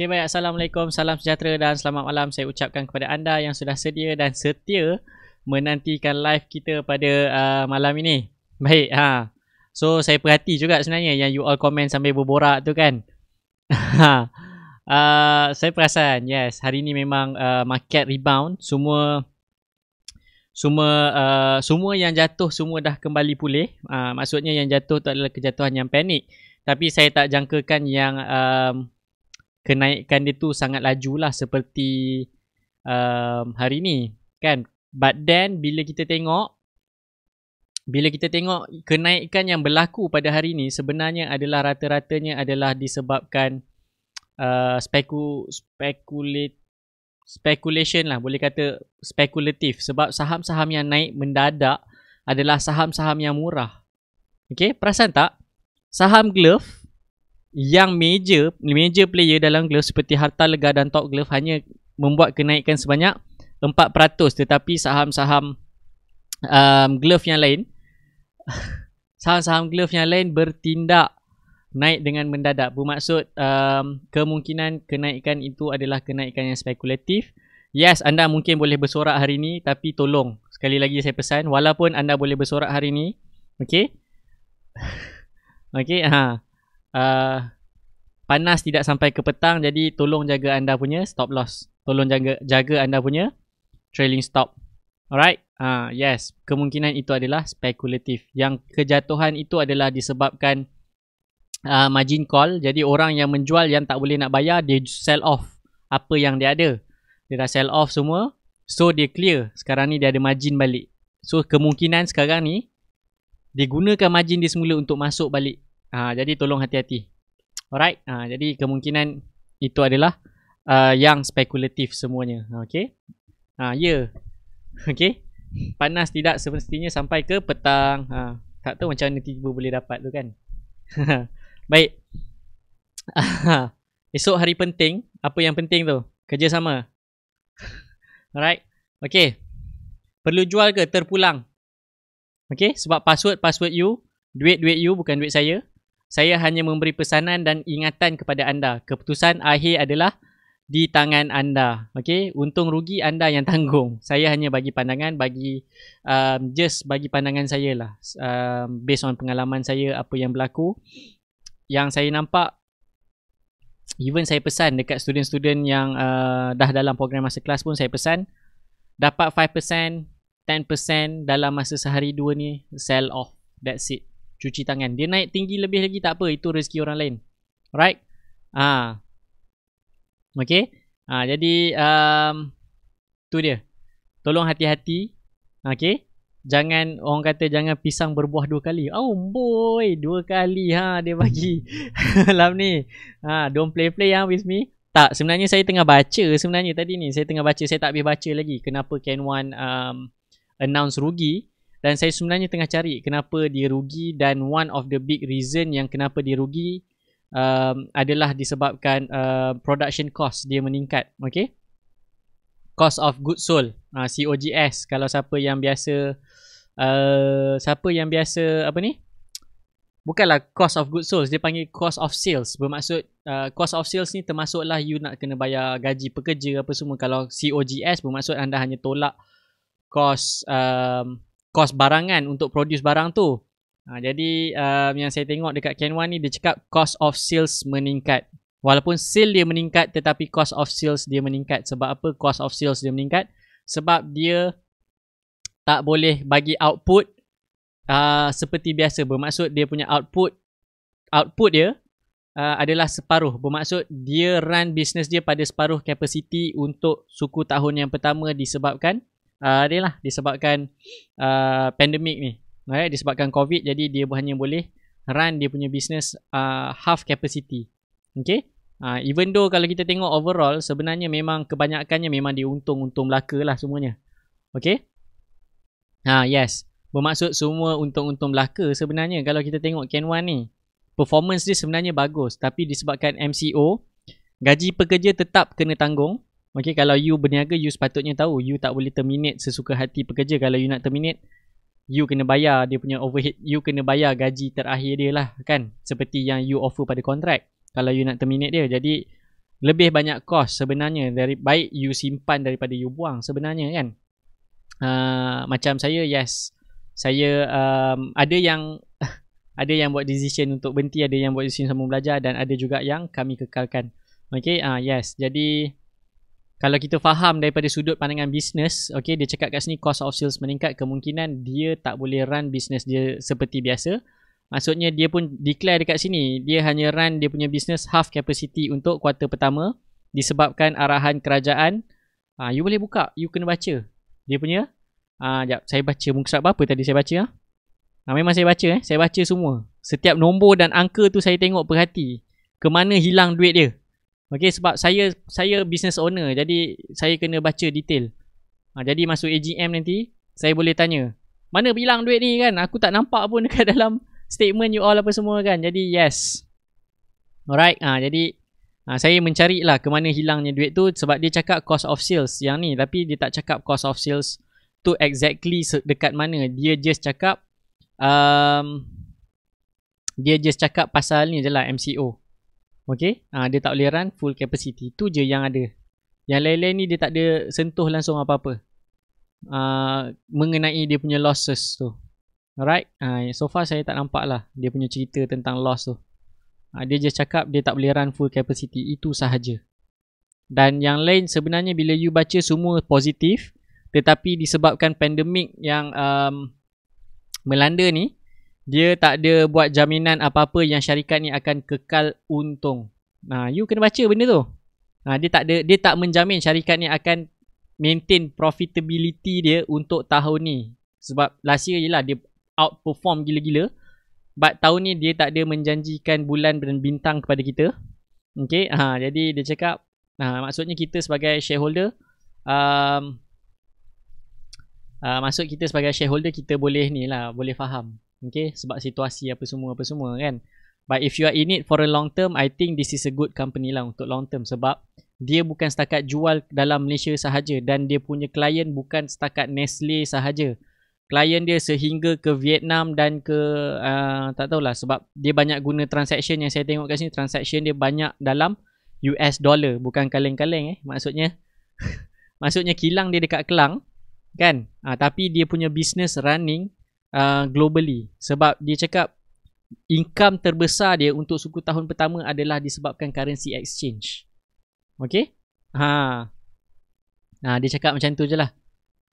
Okay, baik. Assalamualaikum, salam sejahtera dan selamat malam saya ucapkan kepada anda yang sudah sedia dan setia menantikan live kita pada uh, malam ini. Baik, ha. So, saya perhati juga sebenarnya yang you all komen sambil berborak tu kan. Ha. uh, saya perasan, yes. Hari ini memang uh, market rebound. Semua semua uh, semua yang jatuh semua dah kembali pulih. Uh, maksudnya yang jatuh tu adalah kejatuhan yang panik. Tapi saya tak jangkakan yang uh, kenaikan dia tu sangat laju lah seperti um, hari ni kan but then bila kita tengok bila kita tengok kenaikan yang berlaku pada hari ni sebenarnya adalah rata-ratanya adalah disebabkan uh, speku, spekulat speculation lah boleh kata spekulatif sebab saham-saham yang naik mendadak adalah saham-saham yang murah. Okey, perasan tak? Saham Glove yang major major player dalam glove seperti Harta Lega dan Top Glove hanya membuat kenaikan sebanyak 4% tetapi saham-saham um, glove yang lain saham-saham glove yang lain bertindak naik dengan mendadak bermaksud um, kemungkinan kenaikan itu adalah kenaikan yang spekulatif yes anda mungkin boleh bersorak hari ini tapi tolong sekali lagi saya pesan walaupun anda boleh bersorak hari ini okay, okay. ha Ah, panas tidak sampai ke petang jadi tolong jaga anda punya stop loss tolong jaga jaga anda punya trailing stop alright ah uh, yes kemungkinan itu adalah spekulatif yang kejatuhan itu adalah disebabkan uh, margin call jadi orang yang menjual yang tak boleh nak bayar dia sell off apa yang dia ada dia dah sell off semua so dia clear sekarang ni dia ada margin balik so kemungkinan sekarang ni dia gunakan margin dia semula untuk masuk balik Uh, jadi tolong hati-hati. Alright. Uh, jadi kemungkinan itu adalah uh, yang spekulatif semuanya. Okay. Uh, ya. Yeah. Okay. Panas tidak semestinya sampai ke petang. Uh, tak tahu macam mana tiba boleh dapat tu kan. Baik. Esok hari penting. Apa yang penting tu? Kerjasama. Alright. Okay. Perlu jual ke? Terpulang. Okay. Sebab password-password you. Duit-duit you bukan duit saya saya hanya memberi pesanan dan ingatan kepada anda. Keputusan akhir adalah di tangan anda. Okey, untung rugi anda yang tanggung. Saya hanya bagi pandangan, bagi um, just bagi pandangan saya lah. Um, based on pengalaman saya, apa yang berlaku. Yang saya nampak, even saya pesan dekat student-student yang uh, dah dalam program masa kelas pun saya pesan. Dapat 5%, 10% dalam masa sehari dua ni, sell off. That's it cuci tangan. Dia naik tinggi lebih lagi tak apa, itu rezeki orang lain. Alright? Ah. Ha. Okey. Ah ha, jadi um tu dia. Tolong hati-hati. Okey. Jangan orang kata jangan pisang berbuah dua kali. Oh boy, dua kali ha dia bagi. Lam ni. Ha, don't play play ha, with me. Tak, sebenarnya saya tengah baca sebenarnya tadi ni. Saya tengah baca, saya tak habis baca lagi. Kenapa Ken Wan um, announce rugi dan saya sebenarnya tengah cari kenapa dia rugi dan one of the big reason yang kenapa dia rugi um, adalah disebabkan uh, production cost dia meningkat okay cost of goods sold uh, ah, COGS kalau siapa yang biasa uh, siapa yang biasa apa ni bukanlah cost of goods sold dia panggil cost of sales bermaksud uh, cost of sales ni termasuklah you nak kena bayar gaji pekerja apa semua kalau COGS bermaksud anda hanya tolak cost um, kos barangan untuk produce barang tu. Ha, jadi um, yang saya tengok dekat Ken Wan ni dia cakap cost of sales meningkat. Walaupun sale dia meningkat tetapi cost of sales dia meningkat. Sebab apa cost of sales dia meningkat? Sebab dia tak boleh bagi output uh, seperti biasa. Bermaksud dia punya output output dia uh, adalah separuh. Bermaksud dia run business dia pada separuh capacity untuk suku tahun yang pertama disebabkan uh, dia lah disebabkan uh, pandemik ni right? disebabkan covid jadi dia hanya boleh run dia punya business uh, half capacity okay uh, even though kalau kita tengok overall sebenarnya memang kebanyakannya memang diuntung untung belaka lah semuanya okay ha, yes bermaksud semua untung-untung belaka sebenarnya kalau kita tengok Ken Wan ni performance dia sebenarnya bagus tapi disebabkan MCO gaji pekerja tetap kena tanggung Okay, kalau you berniaga, you sepatutnya tahu you tak boleh terminate sesuka hati pekerja. Kalau you nak terminate, you kena bayar dia punya overhead. You kena bayar gaji terakhir dia lah kan. Seperti yang you offer pada kontrak. Kalau you nak terminate dia. Jadi, lebih banyak cost sebenarnya. dari Baik you simpan daripada you buang sebenarnya kan. Uh, macam saya, yes. Saya um, ada yang ada yang buat decision untuk berhenti. Ada yang buat decision sambung belajar. Dan ada juga yang kami kekalkan. Okay, ah yes. Jadi, kalau kita faham daripada sudut pandangan bisnes, okay, dia cakap kat sini cost of sales meningkat, kemungkinan dia tak boleh run bisnes dia seperti biasa. Maksudnya dia pun declare dekat sini, dia hanya run dia punya bisnes half capacity untuk kuarter pertama disebabkan arahan kerajaan. Ha, you boleh buka, you kena baca dia punya. Ha, jap, saya baca muka surat apa tadi saya baca. Ha? Ha, memang saya baca, eh? saya baca semua. Setiap nombor dan angka tu saya tengok perhati. Ke mana hilang duit dia. Okay sebab saya saya business owner jadi saya kena baca detail. Ha, jadi masuk AGM nanti saya boleh tanya mana bilang duit ni kan aku tak nampak pun dekat dalam statement you all apa semua kan jadi yes alright ah ha, jadi ha, saya mencari lah ke mana hilangnya duit tu sebab dia cakap cost of sales yang ni tapi dia tak cakap cost of sales tu exactly dekat mana dia just cakap um, dia just cakap pasal ni je lah MCO Okay. Ha, dia tak boleh run full capacity. Itu je yang ada. Yang lain-lain ni dia tak ada sentuh langsung apa-apa. Ha, mengenai dia punya losses tu. Alright. Ha, so far saya tak nampak lah dia punya cerita tentang loss tu. Ha, dia je cakap dia tak boleh run full capacity. Itu sahaja. Dan yang lain sebenarnya bila you baca semua positif. Tetapi disebabkan pandemik yang um, melanda ni dia tak ada buat jaminan apa-apa yang syarikat ni akan kekal untung. Nah, you kena baca benda tu. Nah, dia tak ada dia tak menjamin syarikat ni akan maintain profitability dia untuk tahun ni. Sebab last year lah dia outperform gila-gila. But tahun ni dia tak ada menjanjikan bulan dan bintang kepada kita. Okay, ha, jadi dia cakap ha, maksudnya kita sebagai shareholder um, uh, maksud kita sebagai shareholder kita boleh ni lah, boleh faham. Okay, sebab situasi apa semua apa semua kan. But if you are in it for a long term, I think this is a good company lah untuk long term sebab dia bukan setakat jual dalam Malaysia sahaja dan dia punya klien bukan setakat Nestle sahaja. Klien dia sehingga ke Vietnam dan ke uh, tak tahulah sebab dia banyak guna transaction yang saya tengok kat sini. Transaction dia banyak dalam US dollar bukan kaleng-kaleng eh. Maksudnya maksudnya kilang dia dekat Kelang kan. Uh, tapi dia punya business running uh, globally sebab dia cakap income terbesar dia untuk suku tahun pertama adalah disebabkan currency exchange. Okay? Ha. Nah, ha, dia cakap macam tu je lah.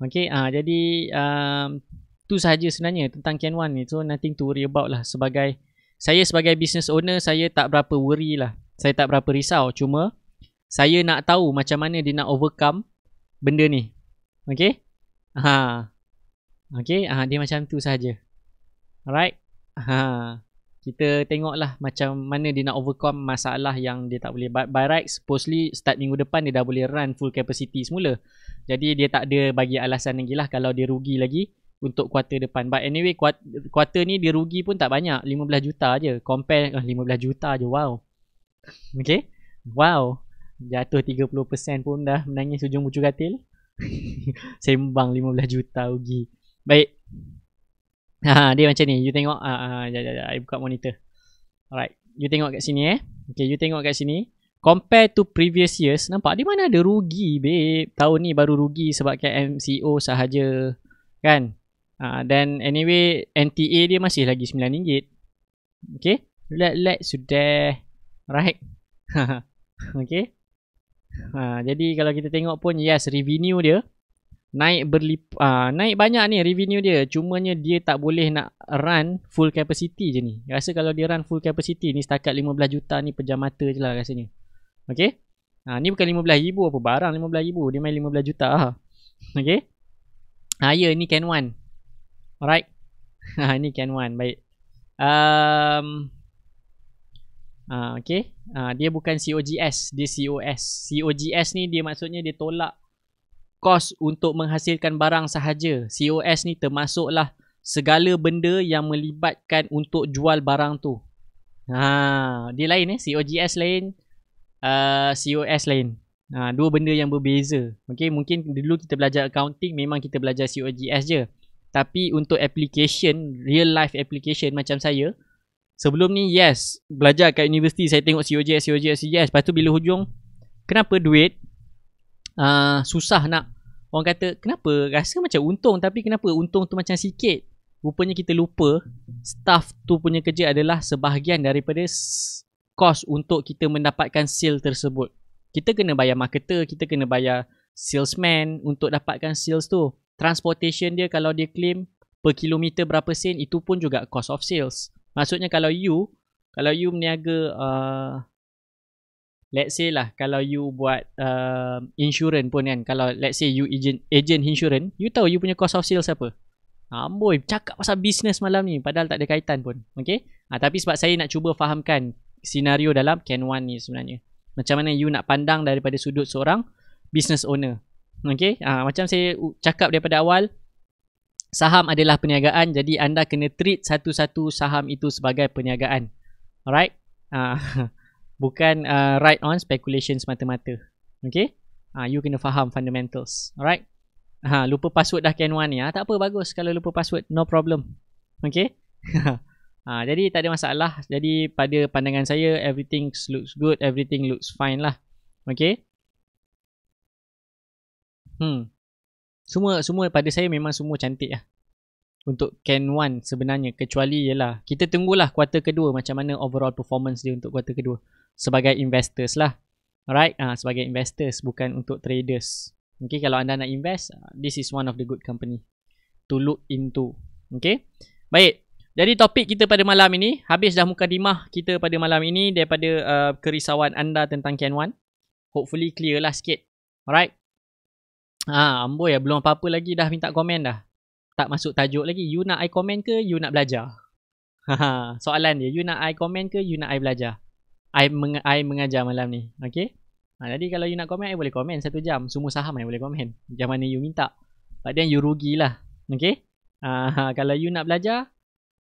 Okay? Ha, jadi, um, tu sahaja sebenarnya tentang Ken 1 ni. So, nothing to worry about lah sebagai saya sebagai business owner, saya tak berapa worry lah. Saya tak berapa risau. Cuma, saya nak tahu macam mana dia nak overcome benda ni. Okay? Haa. Okay, uh, dia macam tu saja. Alright. Ha. Kita tengoklah macam mana dia nak overcome masalah yang dia tak boleh. By, by right, supposedly start minggu depan dia dah boleh run full capacity semula. Jadi dia tak ada bagi alasan lagi lah kalau dia rugi lagi untuk quarter depan. But anyway, quarter, quarter ni dia rugi pun tak banyak. 15 juta je. Compare, oh, eh, 15 juta je. Wow. Okay. Wow. Jatuh 30% pun dah menangis ujung bucu katil. Sembang 15 juta rugi. Baik. Ha, dia macam ni. You tengok. Ha, ha, jap, jap, jap. I buka monitor. Alright. You tengok kat sini eh. Okay, you tengok kat sini. Compare to previous years. Nampak? Di mana ada rugi, babe. Tahun ni baru rugi sebab kat MCO sahaja. Kan? Ha, then anyway, NTA dia masih lagi RM9. Okay? Let, let, sudah. Right? okay? Ha, jadi kalau kita tengok pun, yes, revenue dia naik berlip uh, naik banyak ni revenue dia cumanya dia tak boleh nak run full capacity je ni rasa kalau dia run full capacity ni setakat 15 juta ni pejam mata je lah rasanya ok ha, uh, ni bukan 15 ribu apa barang 15 ribu dia main 15 juta lah ok ha, ah, ya ni can one alright ha, ni can one baik um, uh, ok uh, dia bukan COGS dia COS COGS ni dia maksudnya dia tolak kos untuk menghasilkan barang sahaja. COS ni termasuklah segala benda yang melibatkan untuk jual barang tu. Ha, dia lain eh, COGS lain, uh, COS lain. Ha, dua benda yang berbeza. Okay, mungkin dulu kita belajar accounting memang kita belajar COGS je. Tapi untuk application, real life application macam saya, sebelum ni yes, belajar kat universiti saya tengok COGS, COGS, COGS. Lepas tu bila hujung, kenapa duit uh, susah nak orang kata kenapa rasa macam untung tapi kenapa untung tu macam sikit rupanya kita lupa staff tu punya kerja adalah sebahagian daripada cost untuk kita mendapatkan sale tersebut kita kena bayar marketer kita kena bayar salesman untuk dapatkan sales tu transportation dia kalau dia claim per kilometer berapa sen itu pun juga cost of sales maksudnya kalau you kalau you meniaga uh, let's say lah kalau you buat uh, insurance pun kan kalau let's say you agent agent insurance you tahu you punya cost of sales apa amboi cakap pasal business malam ni padahal tak ada kaitan pun okay? ha, ah, tapi sebab saya nak cuba fahamkan senario dalam can one ni sebenarnya macam mana you nak pandang daripada sudut seorang business owner okay? ha, ah, macam saya cakap daripada awal saham adalah perniagaan jadi anda kena treat satu-satu saham itu sebagai perniagaan alright ha. bukan uh, right on speculation semata-mata. Okay? Ha, you kena faham fundamentals. Alright? Ha, lupa password dah can one ni. Ha, tak apa, bagus kalau lupa password. No problem. Okay? ha, jadi tak ada masalah. Jadi pada pandangan saya, everything looks good. Everything looks fine lah. Okay? Hmm. Semua semua pada saya memang semua cantik lah. Untuk can one sebenarnya. Kecuali ialah kita tunggulah kuarter kedua macam mana overall performance dia untuk kuarter kedua sebagai investors lah. Alright, uh, sebagai investors bukan untuk traders. Okay, kalau anda nak invest, ah, this is one of the good company to look into. Okay, baik. Jadi topik kita pada malam ini, habis dah muka mukadimah kita pada malam ini daripada uh, kerisauan anda tentang Ken Canwan. Hopefully clear lah sikit. Alright. Ah, amboi ya, belum apa-apa lagi dah minta komen dah. Tak masuk tajuk lagi. You nak I komen ke you nak belajar? Soalan dia, you nak I komen ke you nak I belajar? I, meng- I mengajar malam ni Okay ha, Jadi kalau you nak komen I boleh komen Satu jam Semua saham I boleh komen Jam mana you minta But then you rugilah Okay ha, ha, Kalau you nak belajar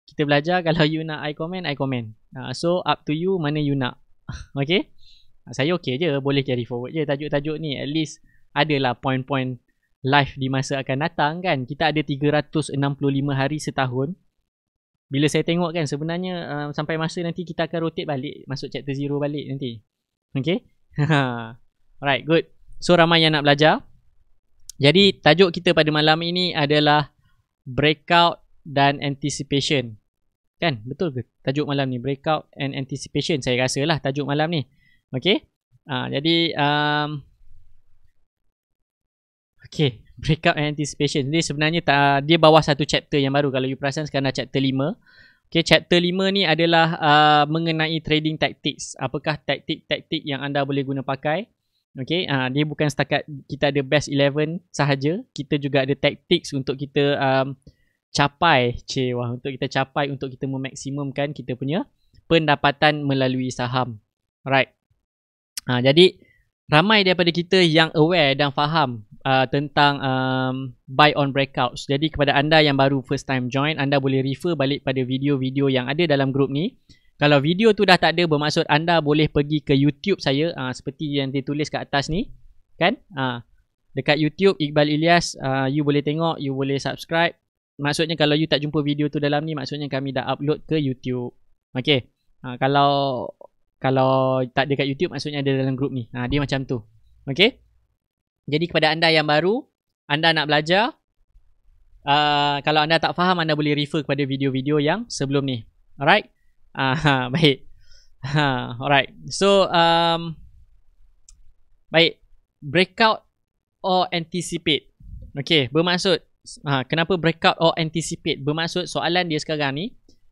Kita belajar Kalau you nak I komen I komen ha, So up to you Mana you nak Okay ha, Saya okay je Boleh carry forward je Tajuk-tajuk ni At least Adalah point-point Life di masa akan datang kan Kita ada 365 hari setahun bila saya tengok kan sebenarnya uh, sampai masa nanti kita akan rotate balik masuk chapter zero balik nanti okay alright good so ramai yang nak belajar jadi tajuk kita pada malam ini adalah breakout dan anticipation kan betul ke tajuk malam ni breakout and anticipation saya rasa lah tajuk malam ni okay uh, ah, jadi um, Okay break up anticipation Jadi sebenarnya tak Dia bawah satu chapter yang baru Kalau you perasan sekarang dah chapter 5 Okay chapter 5 ni adalah uh, Mengenai trading tactics Apakah taktik-taktik yang anda boleh guna pakai Okay uh, Dia bukan setakat kita ada best 11 sahaja Kita juga ada tactics untuk kita um, Capai Cik, wah, Untuk kita capai untuk kita memaksimumkan kita punya Pendapatan melalui saham Right uh, Jadi ramai daripada kita yang aware dan faham uh, tentang um, buy on breakouts. Jadi kepada anda yang baru first time join, anda boleh refer balik pada video-video yang ada dalam grup ni. Kalau video tu dah tak ada bermaksud anda boleh pergi ke YouTube saya uh, seperti yang ditulis kat atas ni. Kan? Uh, dekat YouTube Iqbal Ilyas, uh, you boleh tengok, you boleh subscribe. Maksudnya kalau you tak jumpa video tu dalam ni, maksudnya kami dah upload ke YouTube. Okay. Uh, kalau kalau tak dekat YouTube maksudnya ada dalam grup ni. Ha, dia macam tu. Okay. Jadi kepada anda yang baru, anda nak belajar, uh, kalau anda tak faham, anda boleh refer kepada video-video yang sebelum ni. Alright? Uh, baik. Uh, alright. So, um, baik. Breakout or anticipate. Okay, bermaksud, uh, kenapa breakout or anticipate? Bermaksud soalan dia sekarang ni,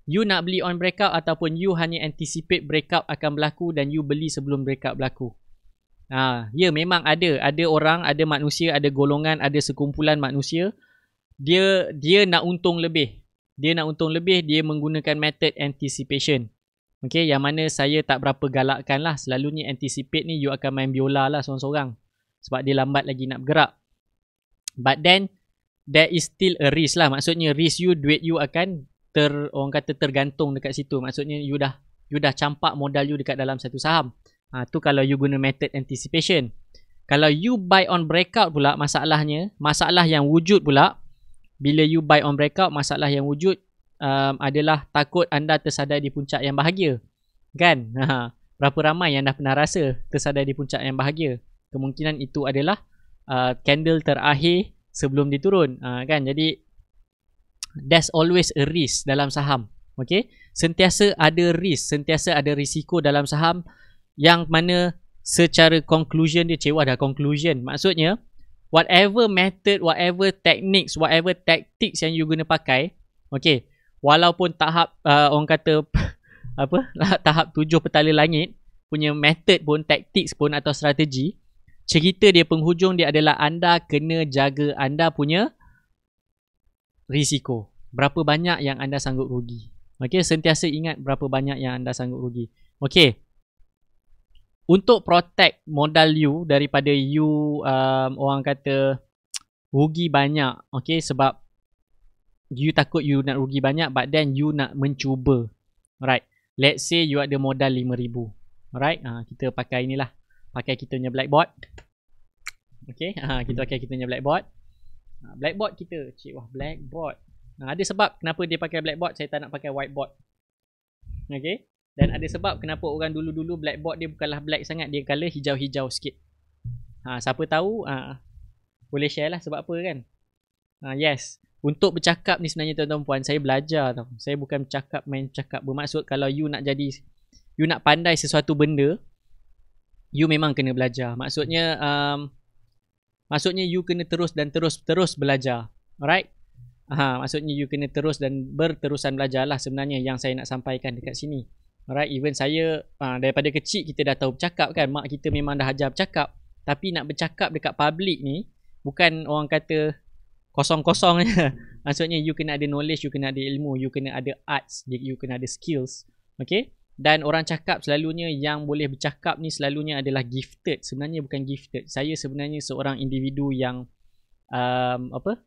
you nak beli on breakout ataupun you hanya anticipate breakout akan berlaku dan you beli sebelum breakout berlaku. Ha, ya memang ada, ada orang, ada manusia, ada golongan, ada sekumpulan manusia dia dia nak untung lebih. Dia nak untung lebih, dia menggunakan method anticipation. Okay, yang mana saya tak berapa galakkan lah. Selalunya anticipate ni, you akan main biola lah seorang-seorang. Sebab dia lambat lagi nak bergerak. But then, there is still a risk lah. Maksudnya, risk you, duit you akan ter orang kata tergantung dekat situ maksudnya you dah you dah campak modal you dekat dalam satu saham ha, tu kalau you guna method anticipation kalau you buy on breakout pula masalahnya masalah yang wujud pula bila you buy on breakout masalah yang wujud um, adalah takut anda tersadar di puncak yang bahagia kan ha, berapa ramai yang dah pernah rasa tersadar di puncak yang bahagia kemungkinan itu adalah uh, candle terakhir sebelum diturun uh, kan jadi there's always a risk dalam saham. Okay? Sentiasa ada risk, sentiasa ada risiko dalam saham yang mana secara conclusion dia cewa dah conclusion. Maksudnya, whatever method, whatever techniques, whatever tactics yang you guna pakai, okay, walaupun tahap uh, orang kata apa tahap tujuh petala langit punya method pun tactics pun atau strategi cerita dia penghujung dia adalah anda kena jaga anda punya risiko. Berapa banyak yang anda sanggup rugi. Okey, sentiasa ingat berapa banyak yang anda sanggup rugi. Okey. Untuk protect modal you daripada you um, orang kata rugi banyak. Okey, sebab you takut you nak rugi banyak but then you nak mencuba. Alright, Let's say you ada modal RM5,000. Alright. Ha, kita pakai inilah. Pakai kita punya blackboard. Okay. Ha, ah, kita pakai kita punya blackboard. Ha, blackboard kita. Cik, wah, blackboard. Nah, ada sebab kenapa dia pakai blackboard, saya tak nak pakai whiteboard. Okay? Dan ada sebab kenapa orang dulu-dulu blackboard dia bukanlah black sangat, dia color hijau-hijau sikit. Ha, siapa tahu, ha, boleh share lah sebab apa kan. Ha, yes. Untuk bercakap ni sebenarnya tuan-tuan puan, saya belajar tau. Saya bukan bercakap main cakap. Bermaksud kalau you nak jadi, you nak pandai sesuatu benda, you memang kena belajar. Maksudnya, um, Maksudnya you kena terus dan terus terus belajar. Alright? Aha, maksudnya you kena terus dan berterusan belajar lah sebenarnya yang saya nak sampaikan dekat sini. Alright, even saya uh, daripada kecil kita dah tahu bercakap kan. Mak kita memang dah ajar bercakap. Tapi nak bercakap dekat public ni bukan orang kata kosong-kosong je. maksudnya you kena ada knowledge, you kena ada ilmu, you kena ada arts, you kena ada skills. Okay? dan orang cakap selalunya yang boleh bercakap ni selalunya adalah gifted sebenarnya bukan gifted saya sebenarnya seorang individu yang um, apa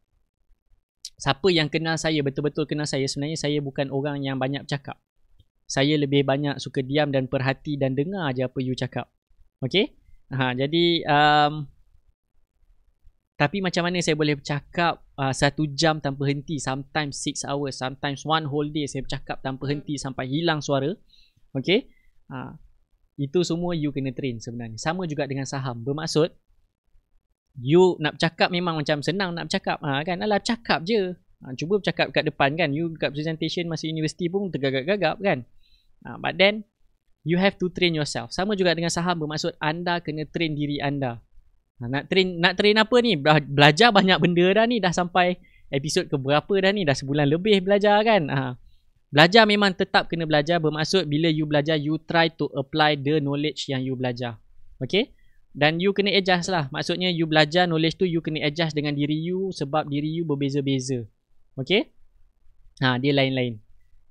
siapa yang kenal saya betul-betul kenal saya sebenarnya saya bukan orang yang banyak bercakap saya lebih banyak suka diam dan perhati dan dengar aja apa you cakap Okay. ha jadi um, tapi macam mana saya boleh bercakap uh, satu jam tanpa henti sometimes six hours sometimes one whole day saya bercakap tanpa henti hmm. sampai hilang suara Okay. Ha, itu semua you kena train sebenarnya. Sama juga dengan saham. Bermaksud, you nak cakap memang macam senang nak cakap. Ha, kan? Alah, cakap je. Ha, cuba cakap kat depan kan. You kat presentation masa universiti pun tergagap-gagap kan. Ha, but then, you have to train yourself. Sama juga dengan saham. Bermaksud, anda kena train diri anda. Ha, nak train nak train apa ni? Belajar banyak benda dah ni. Dah sampai episod ke berapa dah ni? Dah sebulan lebih belajar kan. Ha, Belajar memang tetap kena belajar bermaksud bila you belajar you try to apply the knowledge yang you belajar. Okay? Dan you kena adjust lah. Maksudnya you belajar knowledge tu you kena adjust dengan diri you sebab diri you berbeza-beza. Okay? Ha, dia lain-lain.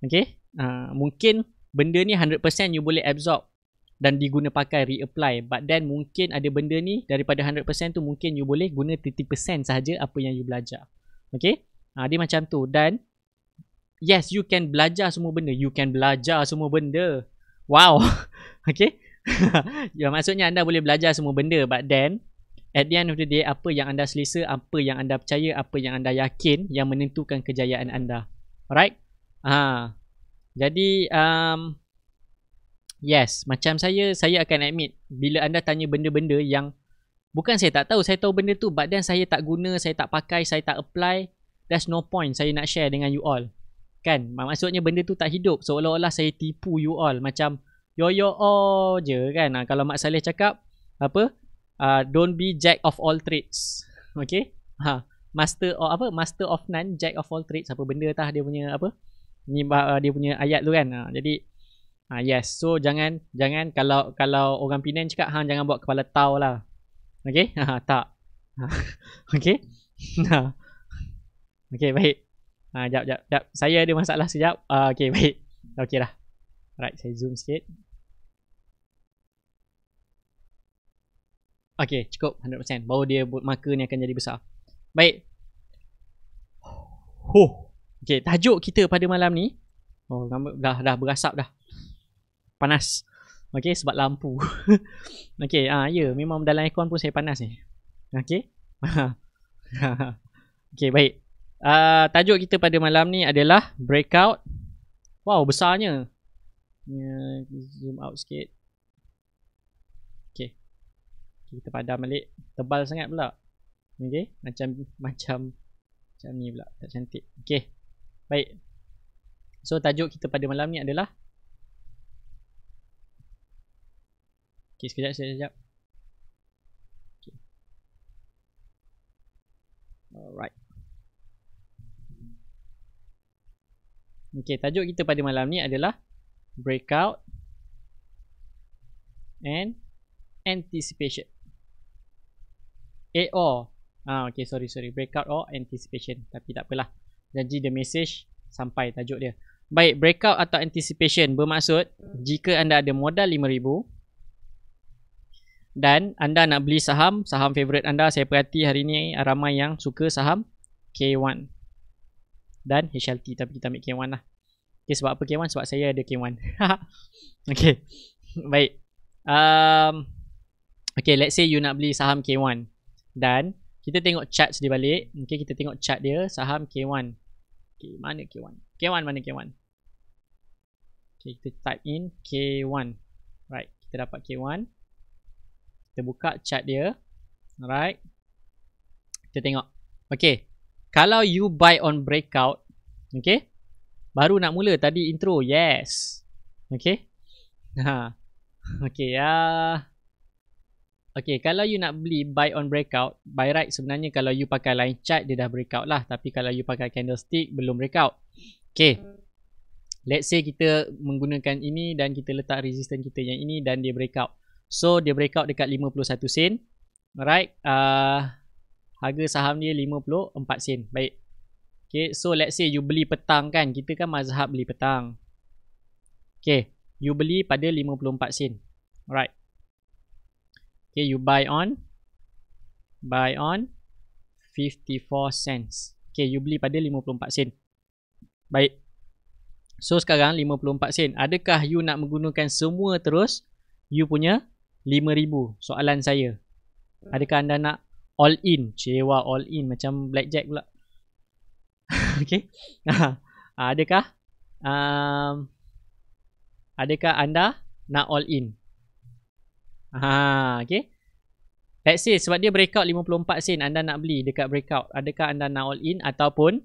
Okay? Ha, mungkin benda ni 100% you boleh absorb dan diguna pakai reapply but then mungkin ada benda ni daripada 100% tu mungkin you boleh guna 30% sahaja apa yang you belajar. Okay? Ha, dia macam tu dan Yes, you can belajar semua benda. You can belajar semua benda. Wow. okay. ya, maksudnya anda boleh belajar semua benda. But then, at the end of the day, apa yang anda selesa, apa yang anda percaya, apa yang anda yakin yang menentukan kejayaan anda. Alright? Ha. Jadi, um, yes. Macam saya, saya akan admit bila anda tanya benda-benda yang bukan saya tak tahu, saya tahu benda tu but then saya tak guna, saya tak pakai, saya tak apply. That's no point saya nak share dengan you all. Kan? Maksudnya benda tu tak hidup. Seolah-olah saya tipu you all. Macam yo-yo oh je kan. Ha, kalau Mak Saleh cakap, apa? Uh, don't be jack of all trades. Okay? Ha. Master of apa? Master of none, jack of all trades. Apa benda tah dia punya apa? Ni uh, ah, dia punya ayat tu kan. Ha, jadi ha, yes. So jangan jangan kalau kalau orang Penang cakap hang jangan buat kepala tau lah. Okay? Ha, tak. Ha, okay? Okay, baik. Ha, uh, jap, jap, jap. Saya ada masalah sekejap. Uh, ah, okay, baik. Okay lah Right, saya zoom sikit. Okay, cukup. 100%. Baru dia buat marker ni akan jadi besar. Baik. Huh. Okay, tajuk kita pada malam ni. Oh, dah, dah berasap dah. Panas. Okay, sebab lampu. okay, uh, ah, ya. Yeah, memang dalam aircon pun saya panas ni. Okay. okay, baik uh, tajuk kita pada malam ni adalah breakout. Wow, besarnya. Yeah, zoom out sikit. Okay. Kita padam balik. Tebal sangat pula. Okay. Macam macam macam ni pula. Tak cantik. Okay. Baik. So, tajuk kita pada malam ni adalah Okay, sekejap, sekejap, sekejap. Okay. Alright. Okay, tajuk kita pada malam ni adalah Breakout and Anticipation. AO. Ah, okay, sorry, sorry. Breakout or Anticipation. Tapi tak apalah. Janji the message sampai tajuk dia. Baik, Breakout atau Anticipation bermaksud jika anda ada modal RM5,000 dan anda nak beli saham, saham favourite anda, saya perhati hari ni ramai yang suka saham K1 dan HLT tapi kita ambil K1 lah. Okay, sebab apa K1? Sebab saya ada K1. okay. Baik. Um, okay, let's say you nak beli saham K1. Dan kita tengok chart di balik. Okay, kita tengok chart dia. Saham K1. Okay, mana K1? K1 mana K1? Okay, kita type in K1. Right, kita dapat K1. Kita buka chart dia. Alright. Kita tengok. Okay, kalau you buy on breakout, okay? Baru nak mula tadi intro, yes. Okay? Ha. Okay, ya. Uh. Okay, kalau you nak beli buy on breakout, buy right sebenarnya kalau you pakai line chart, dia dah breakout lah. Tapi kalau you pakai candlestick, belum breakout. Okay. Let's say kita menggunakan ini dan kita letak resistance kita yang ini dan dia breakout. So, dia breakout dekat 51 sen. Alright. Uh, harga saham dia 54 sen. Baik. Okay, so let's say you beli petang kan. Kita kan mazhab beli petang. Okay, you beli pada 54 sen. Alright. Okay, you buy on. Buy on 54 cents. Okay, you beli pada 54 sen. Baik. So sekarang 54 sen. Adakah you nak menggunakan semua terus? You punya 5,000 soalan saya. Adakah anda nak All in Cewa all in Macam blackjack pula Okay ah, Adakah um, Adakah anda Nak all in Ah, Okay Let's say sebab dia breakout 54 sen Anda nak beli dekat breakout Adakah anda nak all in Ataupun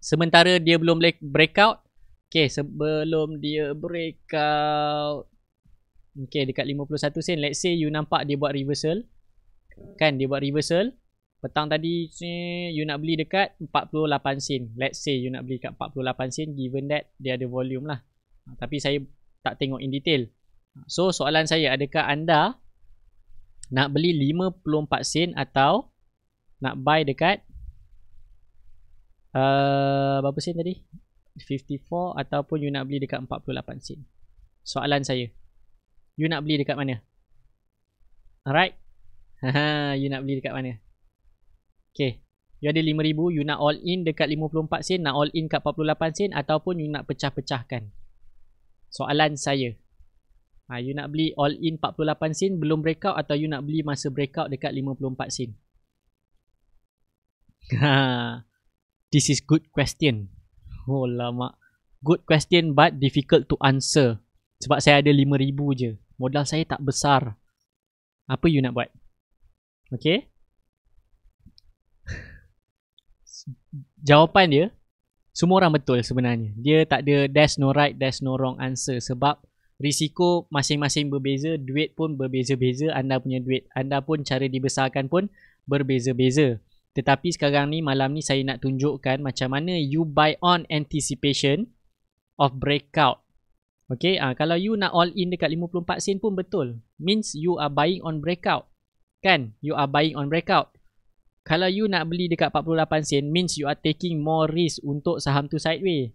Sementara dia belum breakout Okay sebelum dia breakout Okay dekat 51 sen Let's say you nampak dia buat reversal Kan dia buat reversal Petang tadi You nak beli dekat 48 sen Let's say you nak beli Dekat 48 sen Given that Dia ada volume lah ha, Tapi saya Tak tengok in detail ha, So soalan saya Adakah anda Nak beli 54 sen Atau Nak buy dekat uh, Berapa sen tadi 54 Ataupun you nak beli Dekat 48 sen Soalan saya You nak beli dekat mana Alright Haha, you nak beli dekat mana? Okay. You ada RM5,000, you nak all in dekat 54 sen, nak all in kat 48 sen ataupun you nak pecah-pecahkan. Soalan saya. Ha, you nak beli all in 48 sen belum breakout atau you nak beli masa breakout dekat 54 sen? Ha, this is good question. Oh lama. Good question but difficult to answer. Sebab saya ada 5,000 je. Modal saya tak besar. Apa you nak buat? Okay. Jawapan dia, semua orang betul sebenarnya. Dia tak ada there's no right, there's no wrong answer sebab risiko masing-masing berbeza, duit pun berbeza-beza, anda punya duit, anda pun cara dibesarkan pun berbeza-beza. Tetapi sekarang ni, malam ni saya nak tunjukkan macam mana you buy on anticipation of breakout. Okay, uh, ah, kalau you nak all in dekat 54 sen pun betul. Means you are buying on breakout kan you are buying on breakout kalau you nak beli dekat 48 sen means you are taking more risk untuk saham tu sideway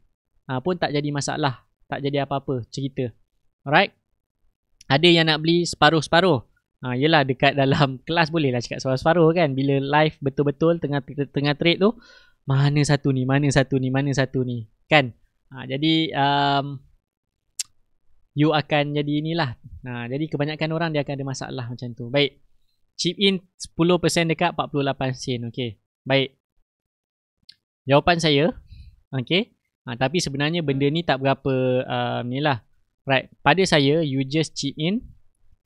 ha, ah, pun tak jadi masalah tak jadi apa-apa cerita alright ada yang nak beli separuh-separuh ha, yelah dekat dalam kelas boleh lah cakap separuh-separuh kan bila live betul-betul tengah tengah trade tu mana satu ni mana satu ni mana satu ni kan ha, jadi um, you akan jadi inilah ha, jadi kebanyakan orang dia akan ada masalah macam tu baik chip in 10% dekat 48 sen. Okey. Baik. Jawapan saya okey. Ha, tapi sebenarnya benda ni tak berapa um, ni lah. Right. Pada saya you just chip in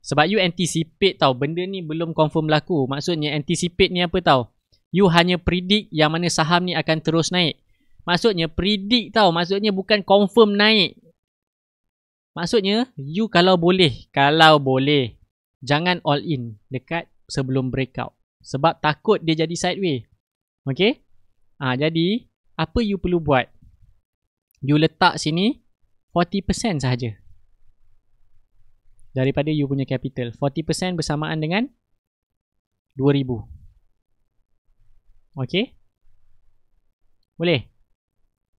sebab you anticipate tau benda ni belum confirm laku. Maksudnya anticipate ni apa tau? You hanya predict yang mana saham ni akan terus naik. Maksudnya predict tau. Maksudnya bukan confirm naik. Maksudnya you kalau boleh, kalau boleh jangan all in dekat sebelum breakout sebab takut dia jadi sideways. Okay? Ha, ah, jadi, apa you perlu buat? You letak sini 40% sahaja. Daripada you punya capital. 40% bersamaan dengan 2,000. Okay? Boleh?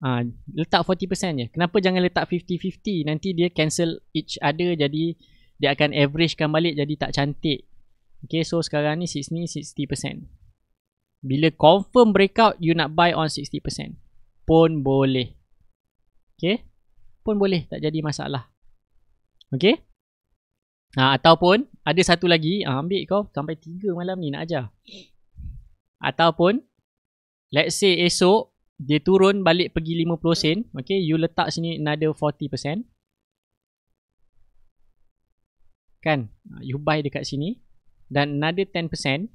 Ha, letak 40% je. Kenapa jangan letak 50-50? Nanti dia cancel each other jadi dia akan averagekan balik jadi tak cantik. Okay so sekarang ni sini 60% Bila confirm breakout You nak buy on 60% Pun boleh Okay Pun boleh Tak jadi masalah Okay ha, Ataupun Ada satu lagi ha, Ambil kau Sampai 3 malam ni nak ajar Ataupun Let's say esok Dia turun balik pergi 50 sen Okay You letak sini another 40% Kan ah, You buy dekat sini dan another 10%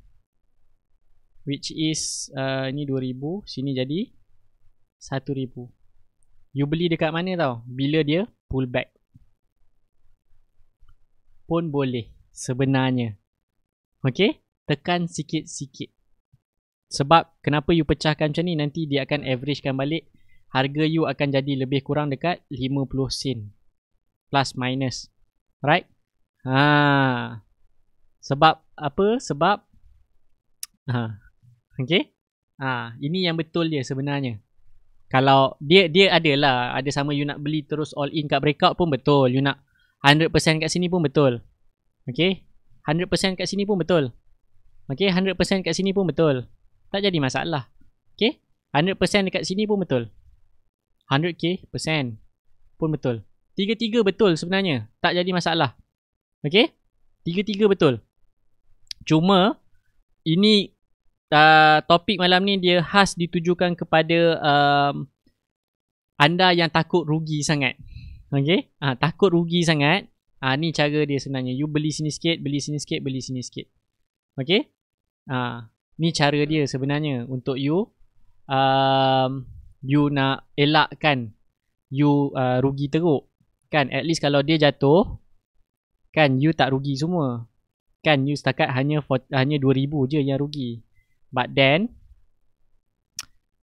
which is uh, ni 2000 sini jadi 1000 you beli dekat mana tau bila dia pull back pun boleh sebenarnya okey tekan sikit-sikit sebab kenapa you pecahkan macam ni nanti dia akan averagekan balik harga you akan jadi lebih kurang dekat 50 sen plus minus right ha sebab apa? Sebab ha. Okay. Ha, ini yang betul dia sebenarnya. Kalau dia dia adalah ada sama you nak beli terus all in kat breakout pun betul. You nak 100% kat sini pun betul. Okay. 100% kat sini pun betul. Okay. 100% kat sini pun betul. Tak jadi masalah. Okay. 100% dekat sini pun betul. 100k persen pun betul. Tiga-tiga betul sebenarnya. Tak jadi masalah. Okay. Tiga-tiga betul. Cuma ini uh, topik malam ni dia khas ditujukan kepada um, anda yang takut rugi sangat. Okey? Ah uh, takut rugi sangat. Ah uh, ni cara dia sebenarnya. You beli sini sikit, beli sini sikit, beli sini sikit. Okey? Ah uh, ni cara dia sebenarnya untuk you um you nak elakkan you uh, rugi teruk. Kan at least kalau dia jatuh kan you tak rugi semua kan you setakat hanya for, hanya 2000 je yang rugi but then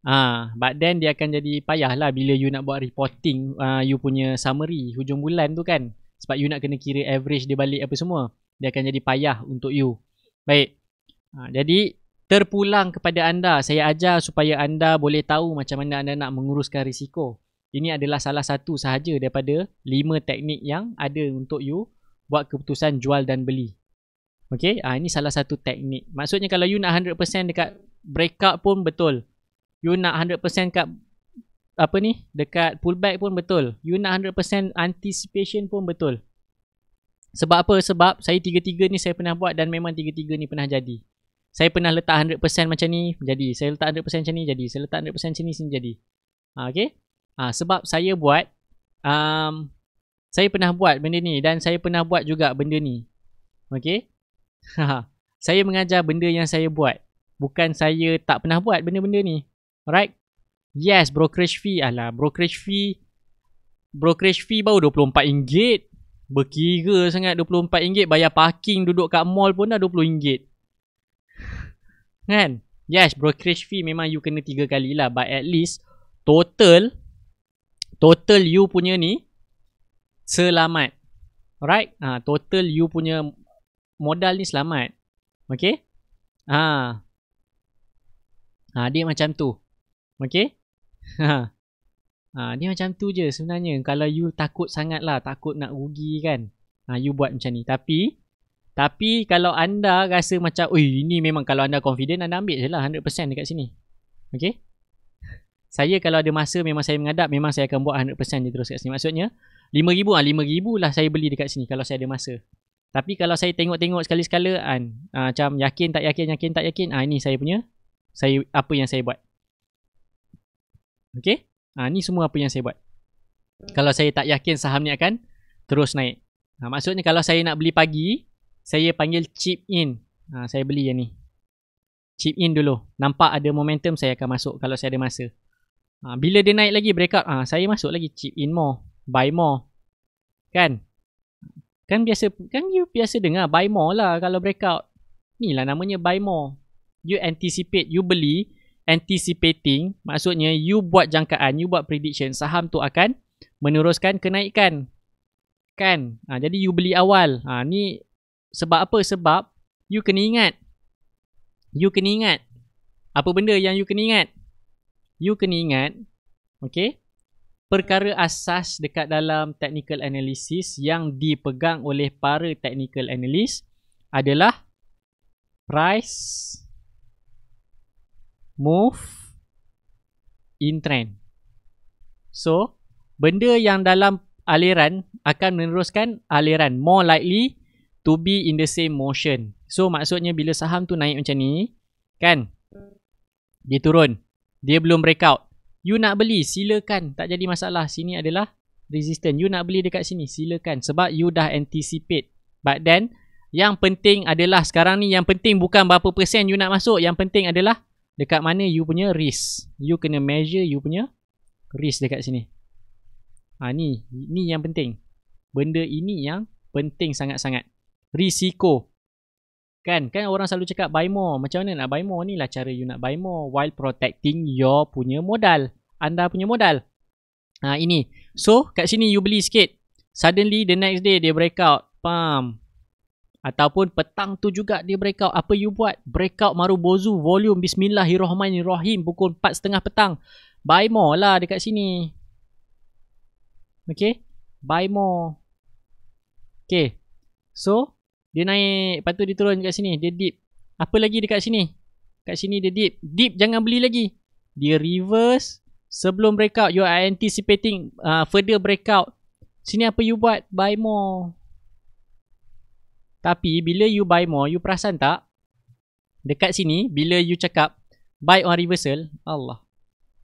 ah uh, but then dia akan jadi payah lah bila you nak buat reporting uh, you punya summary hujung bulan tu kan sebab you nak kena kira average dia balik apa semua dia akan jadi payah untuk you baik uh, jadi terpulang kepada anda saya ajar supaya anda boleh tahu macam mana anda nak menguruskan risiko ini adalah salah satu sahaja daripada 5 teknik yang ada untuk you buat keputusan jual dan beli Okay, ha, ah, ini salah satu teknik. Maksudnya kalau you nak 100% dekat breakout pun betul. You nak 100% dekat apa ni? Dekat pullback pun betul. You nak 100% anticipation pun betul. Sebab apa? Sebab saya tiga-tiga ni saya pernah buat dan memang tiga-tiga ni pernah jadi. Saya pernah letak 100% macam ni, jadi. Saya letak 100% macam ni, jadi. Saya letak 100% macam ni, sini jadi. Ha, ah, okay? Ha, ah, sebab saya buat, um, saya pernah buat benda ni dan saya pernah buat juga benda ni. Okay? saya mengajar benda yang saya buat. Bukan saya tak pernah buat benda-benda ni. Alright? Yes, brokerage fee. Alah, brokerage fee. Brokerage fee baru RM24. Berkira sangat RM24. Bayar parking duduk kat mall pun dah RM20. Kan? Yes, brokerage fee memang you kena tiga kali lah. But at least total total you punya ni selamat. Alright? Ha, total you punya modal ni selamat. Okay? Ha. Ha, dia macam tu. Okay? Ha. Ha, dia macam tu je sebenarnya. Kalau you takut sangat lah. Takut nak rugi kan. Ha, you buat macam ni. Tapi, tapi kalau anda rasa macam, Ui, ini memang kalau anda confident, anda ambil je lah 100% dekat sini. Okay? Saya kalau ada masa memang saya mengadap, memang saya akan buat 100% je terus kat sini. Maksudnya, RM5,000 lah. RM5,000 lah saya beli dekat sini kalau saya ada masa. Tapi kalau saya tengok-tengok sekali-sekala kan, uh, macam yakin tak yakin, yakin tak yakin, ah uh, ini saya punya saya apa yang saya buat. Okay, Ah uh, ni semua apa yang saya buat. Kalau saya tak yakin saham ni akan terus naik. Uh, maksudnya kalau saya nak beli pagi, saya panggil chip in. Uh, saya beli yang ni. Chip in dulu. Nampak ada momentum saya akan masuk kalau saya ada masa. Uh, bila dia naik lagi breakout, ah uh, saya masuk lagi chip in more, buy more. Kan? Kan biasa kan you biasa dengar buy more lah kalau breakout. Ni lah namanya buy more. You anticipate, you beli anticipating maksudnya you buat jangkaan, you buat prediction saham tu akan meneruskan kenaikan. Kan? Ha, jadi you beli awal. Ha, ni sebab apa? Sebab you kena ingat. You kena ingat. Apa benda yang you kena ingat? You kena ingat. Okay? perkara asas dekat dalam technical analysis yang dipegang oleh para technical analyst adalah price move in trend. So, benda yang dalam aliran akan meneruskan aliran more likely to be in the same motion. So, maksudnya bila saham tu naik macam ni, kan? Dia turun. Dia belum breakout. You nak beli, silakan. Tak jadi masalah. Sini adalah resistance. You nak beli dekat sini, silakan. Sebab you dah anticipate. But then, yang penting adalah sekarang ni, yang penting bukan berapa persen you nak masuk. Yang penting adalah dekat mana you punya risk. You kena measure you punya risk dekat sini. Ha, ni, ni yang penting. Benda ini yang penting sangat-sangat. Risiko. Kan? Kan orang selalu cakap buy more. Macam mana nak buy more? Ni lah cara you nak buy more while protecting your punya modal anda punya modal. Ha, ini. So, kat sini you beli sikit. Suddenly, the next day, dia breakout. Pam. Ataupun petang tu juga dia breakout. Apa you buat? Breakout Marubozu volume Bismillahirrahmanirrahim pukul 4.30 petang. Buy more lah dekat sini. Okay? Buy more. Okay. So, dia naik. Lepas tu dia turun dekat sini. Dia dip. Apa lagi dekat sini? Kat sini dia dip. Dip jangan beli lagi. Dia reverse sebelum breakout you are anticipating uh, further breakout sini apa you buat buy more tapi bila you buy more you perasan tak dekat sini bila you cakap buy on reversal Allah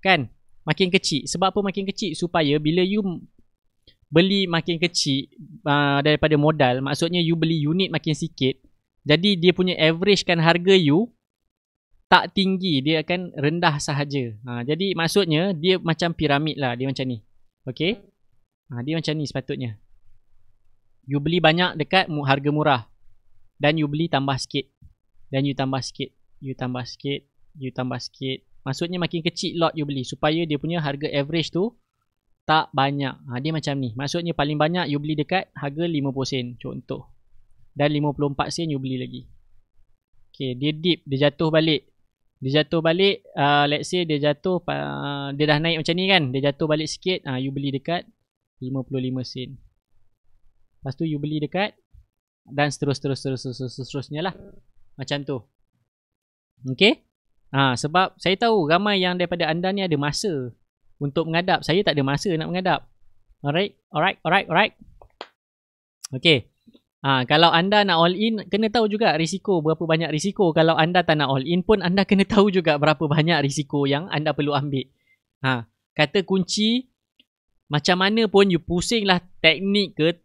kan makin kecil sebab apa makin kecil supaya bila you beli makin kecil uh, daripada modal maksudnya you beli unit makin sikit jadi dia punya average kan harga you tak tinggi dia akan rendah sahaja ha, jadi maksudnya dia macam piramid lah dia macam ni okey ha, dia macam ni sepatutnya you beli banyak dekat harga murah dan you beli tambah sikit dan you tambah sikit you tambah sikit you tambah sikit maksudnya makin kecil lot you beli supaya dia punya harga average tu tak banyak ha, dia macam ni maksudnya paling banyak you beli dekat harga 50 sen contoh dan 54 sen you beli lagi Okay, dia dip, dia jatuh balik dia jatuh balik uh, let's say dia jatuh uh, dia dah naik macam ni kan dia jatuh balik sikit uh, you beli dekat 55 sen lepas tu you beli dekat dan seterus terus terus terus terus seterusnya lah macam tu okay ha, sebab saya tahu ramai yang daripada anda ni ada masa untuk mengadap saya tak ada masa nak mengadap alright alright alright alright okay Ha, kalau anda nak all in, kena tahu juga risiko, berapa banyak risiko. Kalau anda tak nak all in pun, anda kena tahu juga berapa banyak risiko yang anda perlu ambil. Ha, kata kunci, macam mana pun you pusing lah teknik ke,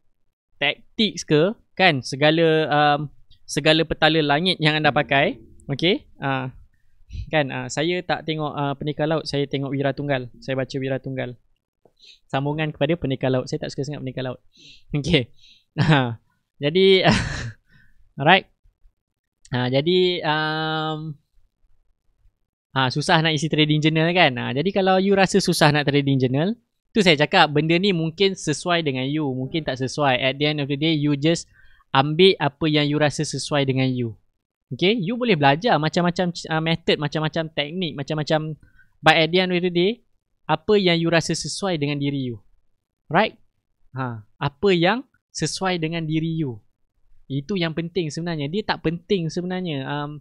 taktik ke, kan, segala um, segala petala langit yang anda pakai. Okay, ha, kan, ha, saya tak tengok uh, penikah laut, saya tengok wira tunggal. Saya baca wira tunggal. Sambungan kepada penikah laut. Saya tak suka sangat penikah laut. Okay. Ha. Jadi Alright ha, Jadi um, ha, Susah nak isi trading journal kan ha, Jadi kalau you rasa susah nak trading journal Tu saya cakap benda ni mungkin sesuai dengan you Mungkin tak sesuai At the end of the day you just Ambil apa yang you rasa sesuai dengan you Okay You boleh belajar macam-macam uh, method Macam-macam teknik Macam-macam But at the end of the day Apa yang you rasa sesuai dengan diri you Right ha, Apa yang sesuai dengan diri you. Itu yang penting sebenarnya. Dia tak penting sebenarnya. Um,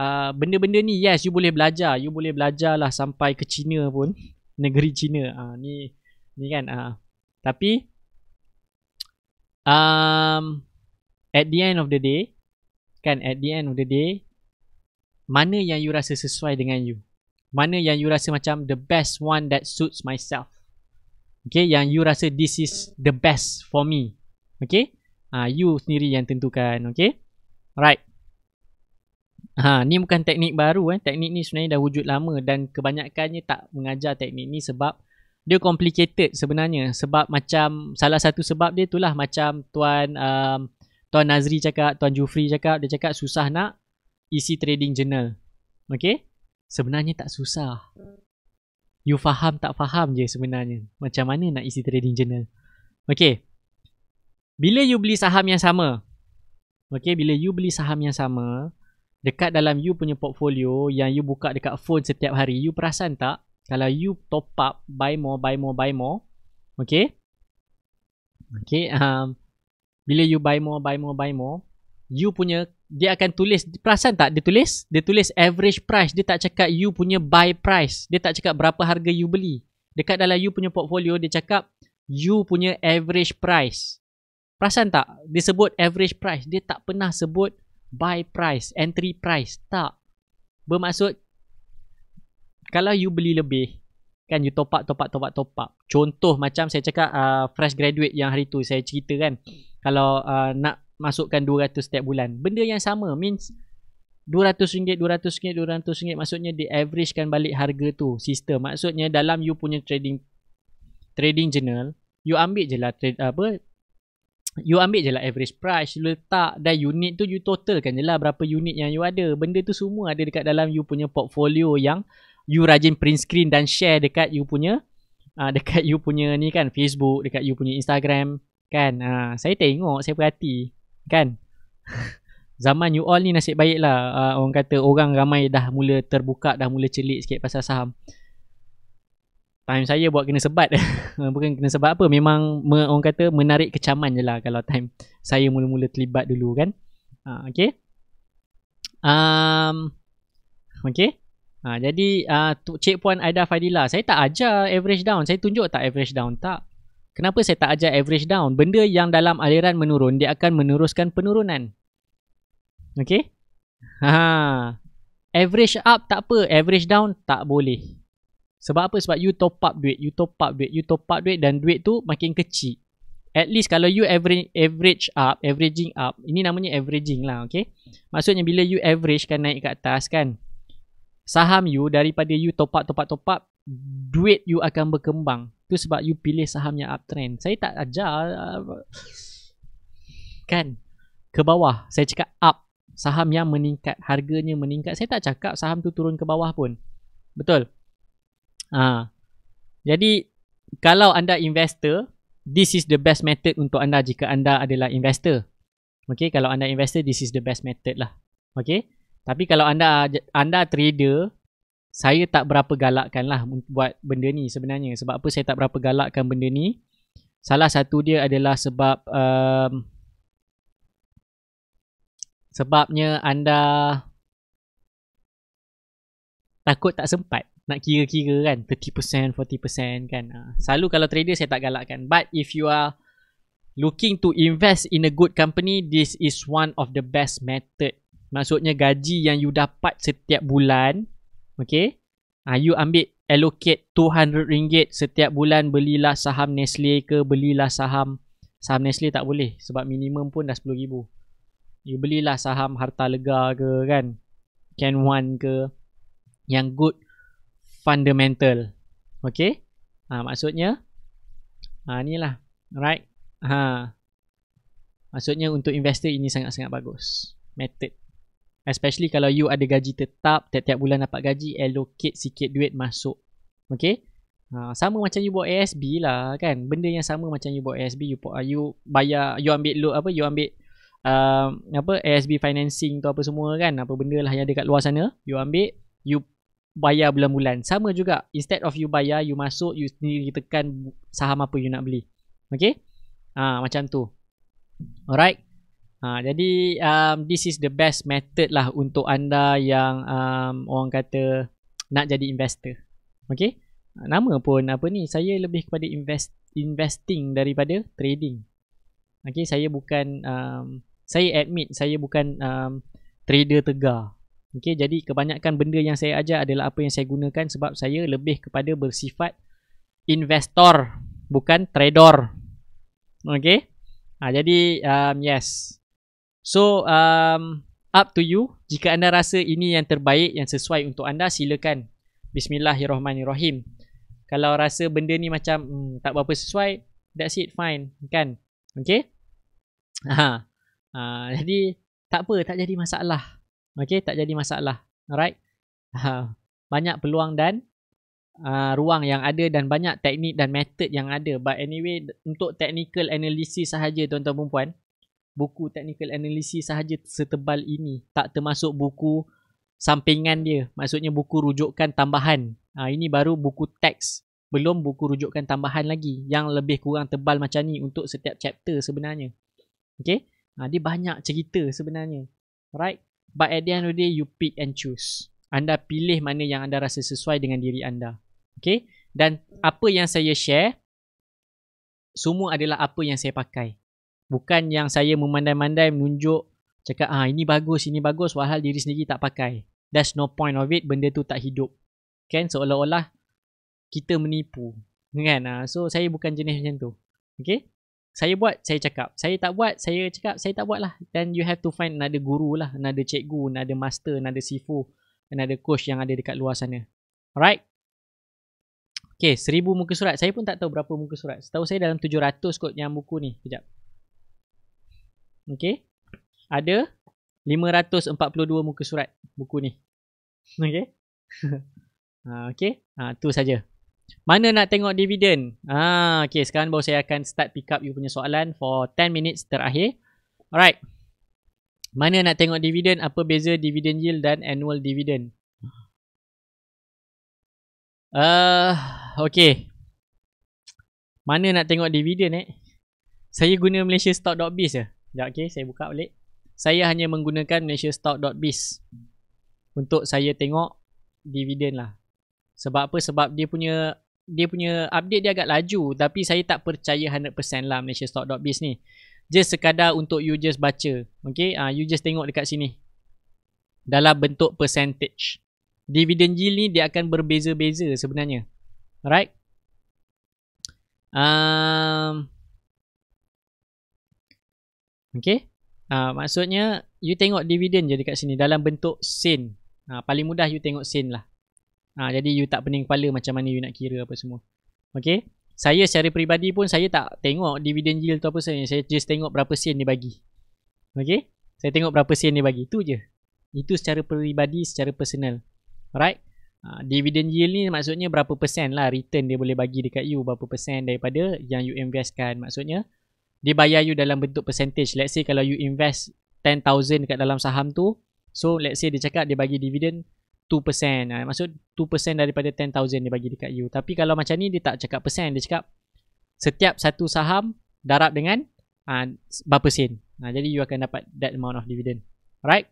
uh, benda-benda ni, yes, you boleh belajar. You boleh belajar lah sampai ke China pun. Negeri China. Uh, ni, ni kan. Uh. Tapi, um, at the end of the day, kan, at the end of the day, mana yang you rasa sesuai dengan you? Mana yang you rasa macam the best one that suits myself? Okay, yang you rasa this is the best for me. Okay. Ha, you sendiri yang tentukan. Okay. Alright. Ha, ni bukan teknik baru. Eh. Teknik ni sebenarnya dah wujud lama dan kebanyakannya tak mengajar teknik ni sebab dia complicated sebenarnya. Sebab macam salah satu sebab dia itulah macam Tuan um, Tuan Nazri cakap, Tuan Jufri cakap, dia cakap susah nak isi trading journal. Okay? Sebenarnya tak susah. You faham tak faham je sebenarnya. Macam mana nak isi trading journal. Okay. Bila you beli saham yang sama. Okay, bila you beli saham yang sama. Dekat dalam you punya portfolio yang you buka dekat phone setiap hari. You perasan tak? Kalau you top up, buy more, buy more, buy more. Okay. Okay. Um, bila you buy more, buy more, buy more. You punya dia akan tulis perasan tak dia tulis dia tulis average price dia tak cakap you punya buy price dia tak cakap berapa harga you beli dekat dalam you punya portfolio dia cakap you punya average price Perasan tak? Dia sebut average price. Dia tak pernah sebut buy price, entry price. Tak. Bermaksud, kalau you beli lebih, kan you top up, top up, top up, top up. Contoh macam saya cakap uh, fresh graduate yang hari tu saya cerita kan. Kalau uh, nak masukkan 200 setiap bulan. Benda yang sama means RM200, RM200, RM200 maksudnya di averagekan balik harga tu sistem. Maksudnya dalam you punya trading trading journal, you ambil je lah trade, apa, you ambil je lah average price you letak dan unit tu you kan je lah berapa unit yang you ada benda tu semua ada dekat dalam you punya portfolio yang you rajin print screen dan share dekat you punya uh, dekat you punya ni kan Facebook dekat you punya Instagram kan uh, saya tengok saya perhati kan zaman you all ni nasib baik lah uh, ah, orang kata orang ramai dah mula terbuka dah mula celik sikit pasal saham time saya buat kena sebat ah, bukan kena sebat apa memang orang kata menarik kecaman je lah kalau time saya mula-mula terlibat dulu kan ha, ah, okay um, okay ha, ah, jadi uh, Cik Puan Aida Fadila saya tak ajar average down saya tunjuk tak average down tak kenapa saya tak ajar average down benda yang dalam aliran menurun dia akan meneruskan penurunan okay ha, average up tak apa average down tak boleh sebab apa? Sebab you top up duit, you top up duit, you top up duit dan duit tu makin kecil. At least kalau you average, average up, averaging up, ini namanya averaging lah, okay? Maksudnya bila you average kan naik ke atas kan, saham you daripada you top up, top up, top up, duit you akan berkembang. Tu sebab you pilih saham yang uptrend. Saya tak ajar. Kan? Ke bawah. Saya cakap up. Saham yang meningkat. Harganya meningkat. Saya tak cakap saham tu turun ke bawah pun. Betul? Ha. Jadi kalau anda investor, this is the best method untuk anda jika anda adalah investor. Okay, kalau anda investor, this is the best method lah. Okay, tapi kalau anda anda trader, saya tak berapa galakkan lah buat benda ni sebenarnya. Sebab apa saya tak berapa galakkan benda ni? Salah satu dia adalah sebab um, sebabnya anda takut tak sempat nak kira-kira kan 30% 40% kan uh, selalu kalau trader saya tak galakkan but if you are looking to invest in a good company this is one of the best method maksudnya gaji yang you dapat setiap bulan okay uh, you ambil allocate RM200 setiap bulan belilah saham Nestle ke belilah saham saham Nestle tak boleh sebab minimum pun dah RM10,000 you belilah saham harta lega ke kan can one ke yang good fundamental. Okay. Ha, maksudnya, ha, lah, Right. Ha. Maksudnya untuk investor ini sangat-sangat bagus. Method. Especially kalau you ada gaji tetap, tiap-tiap bulan dapat gaji, allocate sikit duit masuk. Okay. Ha, sama macam you buat ASB lah kan. Benda yang sama macam you buat ASB, you, put, you bayar, you ambil load apa, you ambil Um, apa ASB financing tu apa semua kan apa benda lah yang ada kat luar sana you ambil you bayar bulan-bulan. Sama juga. Instead of you bayar, you masuk, you sendiri tekan saham apa you nak beli. Okay? Ha, macam tu. Alright? Ha, jadi, um, this is the best method lah untuk anda yang um, orang kata nak jadi investor. Okay? Nama pun apa ni, saya lebih kepada invest, investing daripada trading. Okay, saya bukan, um, saya admit saya bukan um, trader tegar. Okey, jadi kebanyakan benda yang saya ajar adalah apa yang saya gunakan sebab saya lebih kepada bersifat investor bukan trader. Okey. Ha, jadi um, yes. So um, up to you. Jika anda rasa ini yang terbaik yang sesuai untuk anda silakan. Bismillahirrahmanirrahim. Kalau rasa benda ni macam hmm, tak berapa sesuai, that's it fine kan. Okey. Ha. Ha, jadi tak apa, tak jadi masalah. Okey tak jadi masalah. Alright. Uh, banyak peluang dan uh, ruang yang ada dan banyak teknik dan method yang ada. But anyway, untuk technical analysis sahaja tuan-tuan perempuan, buku technical analysis sahaja setebal ini. Tak termasuk buku sampingan dia. Maksudnya buku rujukan tambahan. Uh, ini baru buku teks. Belum buku rujukan tambahan lagi yang lebih kurang tebal macam ni untuk setiap chapter sebenarnya. Okay. Uh, dia banyak cerita sebenarnya. Alright. But at the end of the day, you pick and choose. Anda pilih mana yang anda rasa sesuai dengan diri anda. Okay? Dan apa yang saya share, semua adalah apa yang saya pakai. Bukan yang saya memandai-mandai menunjuk, cakap, ah ini bagus, ini bagus, walaupun diri sendiri tak pakai. That's no point of it, benda tu tak hidup. Kan? Seolah-olah kita menipu. Kan? Ah, so, saya bukan jenis macam tu. Okay? saya buat, saya cakap. Saya tak buat, saya cakap, saya tak buat lah. Then you have to find another guru lah. Another cikgu, another master, another sifu, another coach yang ada dekat luar sana. Alright? Okay, seribu muka surat. Saya pun tak tahu berapa muka surat. Setahu saya dalam 700 kot yang buku ni. Sekejap. Okay. Ada lima ratus empat 542 muka surat buku ni. Okay. Ah, okay. Uh, okay. Uh, saja. Mana nak tengok dividen? Ah, ha, okay, sekarang baru saya akan start pick up you punya soalan for 10 minutes terakhir. Alright. Mana nak tengok dividen? Apa beza dividen yield dan annual dividend? Uh, ah, okay. Mana nak tengok dividen eh? Saya guna Malaysia Stock.biz je. Sekejap, okay. Saya buka balik. Saya hanya menggunakan Malaysia Stock.biz untuk saya tengok dividen lah. Sebab apa? Sebab dia punya dia punya update dia agak laju tapi saya tak percaya 100% lah Malaysia Stock Dot Biz ni. Just sekadar untuk you just baca. Okay? Uh, you just tengok dekat sini. Dalam bentuk percentage. Dividend yield ni dia akan berbeza-beza sebenarnya. Alright? Um, okay? Uh, maksudnya you tengok dividend je dekat sini dalam bentuk sin. Uh, ah, paling mudah you tengok sin lah. Ha, jadi you tak pening kepala macam mana you nak kira apa semua. Okay. Saya secara peribadi pun saya tak tengok dividend yield tu apa sebenarnya. Saya just tengok berapa sen dia bagi. Okay. Saya tengok berapa sen dia bagi. Itu je. Itu secara peribadi, secara personal. Alright. Ha, dividend yield ni maksudnya berapa persen lah return dia boleh bagi dekat you. Berapa persen daripada yang you invest kan? Maksudnya dia bayar you dalam bentuk percentage. Let's say kalau you invest 10,000 dekat dalam saham tu. So let's say dia cakap dia bagi dividend 2% eh. Ah, maksud 2% daripada 10,000 dia bagi dekat you tapi kalau macam ni dia tak cakap persen dia cakap setiap satu saham darab dengan uh, berapa sen nah, jadi you akan dapat that amount of dividend alright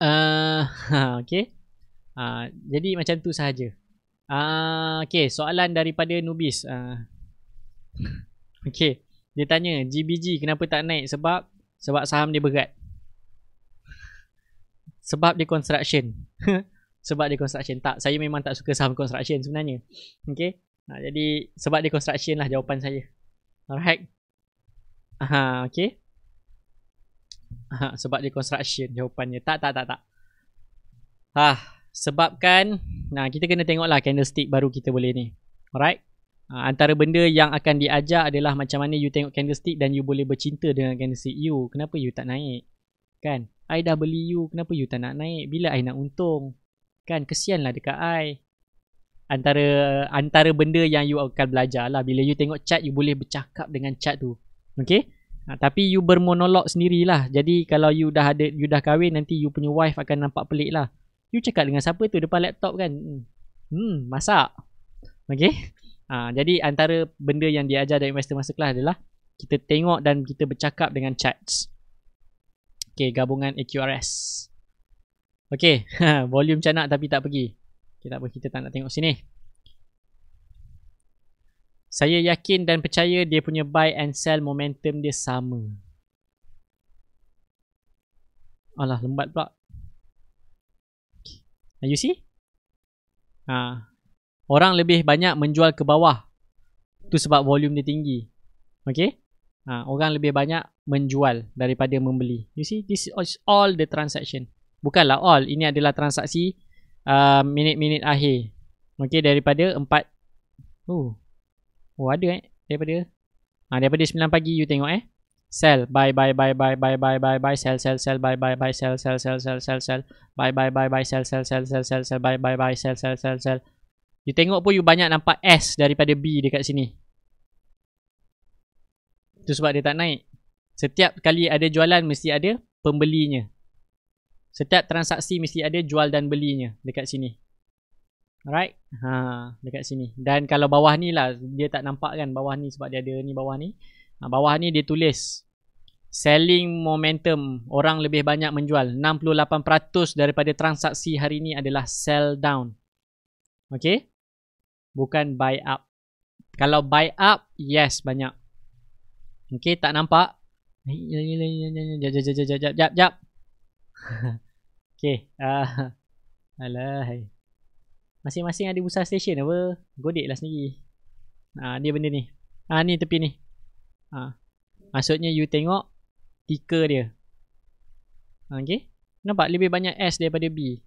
uh, okay uh, jadi macam tu sahaja uh, okay soalan daripada Nubis uh, okay dia tanya GBG kenapa tak naik sebab sebab saham dia berat sebab dia construction. sebab dia construction. Tak, saya memang tak suka saham construction sebenarnya. Okay. Ha, jadi, sebab dia construction lah jawapan saya. Alright. Aha, okay. Aha, sebab dia construction jawapannya. Tak, tak, tak, tak. Ha, sebabkan, nah, kita kena tengok lah candlestick baru kita boleh ni. Alright. Ha, antara benda yang akan diajar adalah macam mana you tengok candlestick dan you boleh bercinta dengan candlestick you. Kenapa you tak naik? Kan? I dah beli you, kenapa you tak nak naik? Bila I nak untung? Kan, kesian lah dekat I. Antara antara benda yang you akan belajar lah. Bila you tengok chat, you boleh bercakap dengan chat tu. Okay? Ha, tapi you bermonolog sendirilah. Jadi kalau you dah ada you dah kahwin nanti you punya wife akan nampak pelik lah. You cakap dengan siapa tu depan laptop kan? Hmm, hmm masak. Okay? Ha, jadi antara benda yang diajar dari investor master masterclass adalah kita tengok dan kita bercakap dengan chats. Okay, gabungan AQRS. Okay, volume macam nak tapi tak pergi. Okay, tak apa, kita tak nak tengok sini. Saya yakin dan percaya dia punya buy and sell momentum dia sama. Alah, lembat pula. Okay. You see? Ha. Orang lebih banyak menjual ke bawah. Tu sebab volume dia tinggi. Okay? Ha. Orang lebih banyak menjual daripada membeli. You see, this is all the transaction. Bukanlah all. Ini adalah transaksi uh, minit-minit akhir. Okay, daripada 4. Oh, oh ada eh. Daripada ha, daripada 9 pagi, you tengok eh. Sell, buy, buy, buy, buy, buy, buy, buy, buy, sell, sell, sell, buy, buy, buy, sell, sell, sell, sell, sell, sell, buy, buy, buy, buy, sell, sell, sell, sell, sell, sell, buy, buy, buy, sell, sell, sell, sell. You tengok pun you banyak nampak S daripada B dekat sini. Itu sebab dia tak naik. Setiap kali ada jualan mesti ada pembelinya. Setiap transaksi mesti ada jual dan belinya dekat sini. Alright? Ha, dekat sini. Dan kalau bawah ni lah dia tak nampak kan bawah ni sebab dia ada ni bawah ni. Ha, bawah ni dia tulis selling momentum orang lebih banyak menjual 68% daripada transaksi hari ni adalah sell down. Okay? Bukan buy up. Kalau buy up, yes banyak. Okay, tak nampak. Ni ni ni ni ni jap jap jap jap jap jap. jap. Okey. Ah. Uh, alah. Eh. Masing-masing ada busa station apa? Godik lah sendiri. Ah uh, dia benda ni. Ah uh, ni tepi ni. Ah. Uh, maksudnya you tengok ticker dia. Okey. Nampak lebih banyak S daripada B.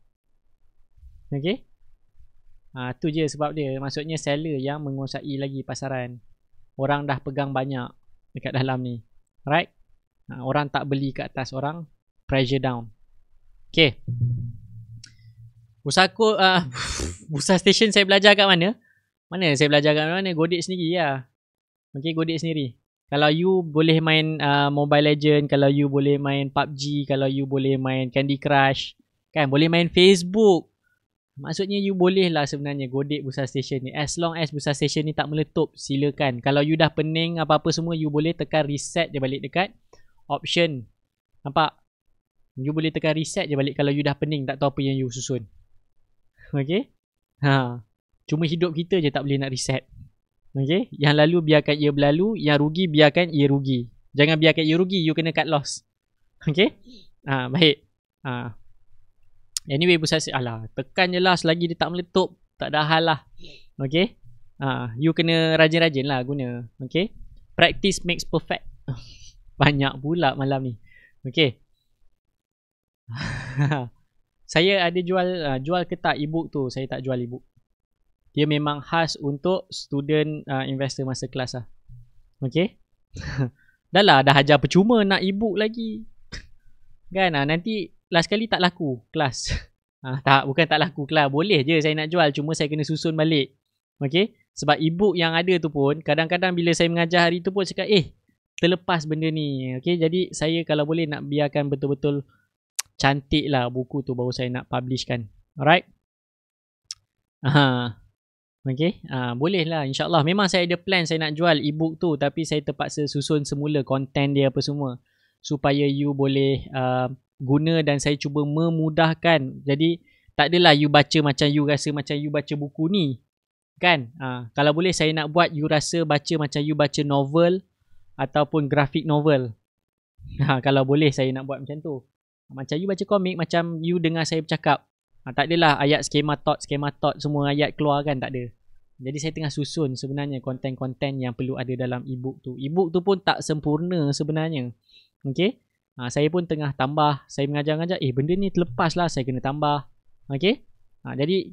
Okey. Ah uh, tu je sebab dia. Maksudnya seller yang menguasai lagi pasaran. Orang dah pegang banyak dekat dalam ni. Right? Ha, orang tak beli ke atas orang pressure down okey usaku ah, uh, busa station saya belajar kat mana mana saya belajar kat mana godik sendiri ya lah. okay godik sendiri kalau you boleh main uh, Mobile Legend, kalau you boleh main PUBG, kalau you boleh main Candy Crush, kan boleh main Facebook. Maksudnya you boleh lah sebenarnya godik busa station ni. As long as busa station ni tak meletup, silakan. Kalau you dah pening apa-apa semua, you boleh tekan reset je balik dekat option nampak you boleh tekan reset je balik kalau you dah pening tak tahu apa yang you susun okay? ha cuma hidup kita je tak boleh nak reset okay? yang lalu biarkan ia berlalu yang rugi biarkan ia rugi jangan biarkan ia rugi you kena cut loss okay? ha baik ha anyway bu sasi alah tekan je lah selagi dia tak meletup tak ada hal lah okey ha you kena rajin-rajin lah guna okay? practice makes perfect banyak pula malam ni. okey. saya ada jual uh, jual ke tak e tu? Saya tak jual e Dia memang khas untuk student uh, investor masa kelas lah. okey. dah lah, dah hajar percuma nak e lagi. kan? Uh, nanti last kali tak laku kelas. Ah, tak, bukan tak laku kelas. Boleh je saya nak jual. Cuma saya kena susun balik. okey. Sebab e yang ada tu pun, kadang-kadang bila saya mengajar hari tu pun cakap, eh, terlepas benda ni. Okay, jadi saya kalau boleh nak biarkan betul-betul cantik lah buku tu baru saya nak publishkan. Alright. Aha. Okay, ha, ah, boleh lah insyaAllah. Memang saya ada plan saya nak jual ebook tu tapi saya terpaksa susun semula konten dia apa semua. Supaya you boleh uh, guna dan saya cuba memudahkan. Jadi tak adalah you baca macam you rasa macam you baca buku ni. Kan? Ha, kalau boleh saya nak buat you rasa baca macam you baca novel ataupun graphic novel. Ha, kalau boleh saya nak buat macam tu. Macam you baca komik, macam you dengar saya bercakap. Ha, tak adalah ayat skema thought, skema thought, semua ayat keluar kan tak ada. Jadi saya tengah susun sebenarnya konten-konten yang perlu ada dalam e-book tu. E-book tu pun tak sempurna sebenarnya. Okay? Ha, saya pun tengah tambah. Saya mengajar-ngajar, eh benda ni terlepas lah saya kena tambah. Okay? Ha, jadi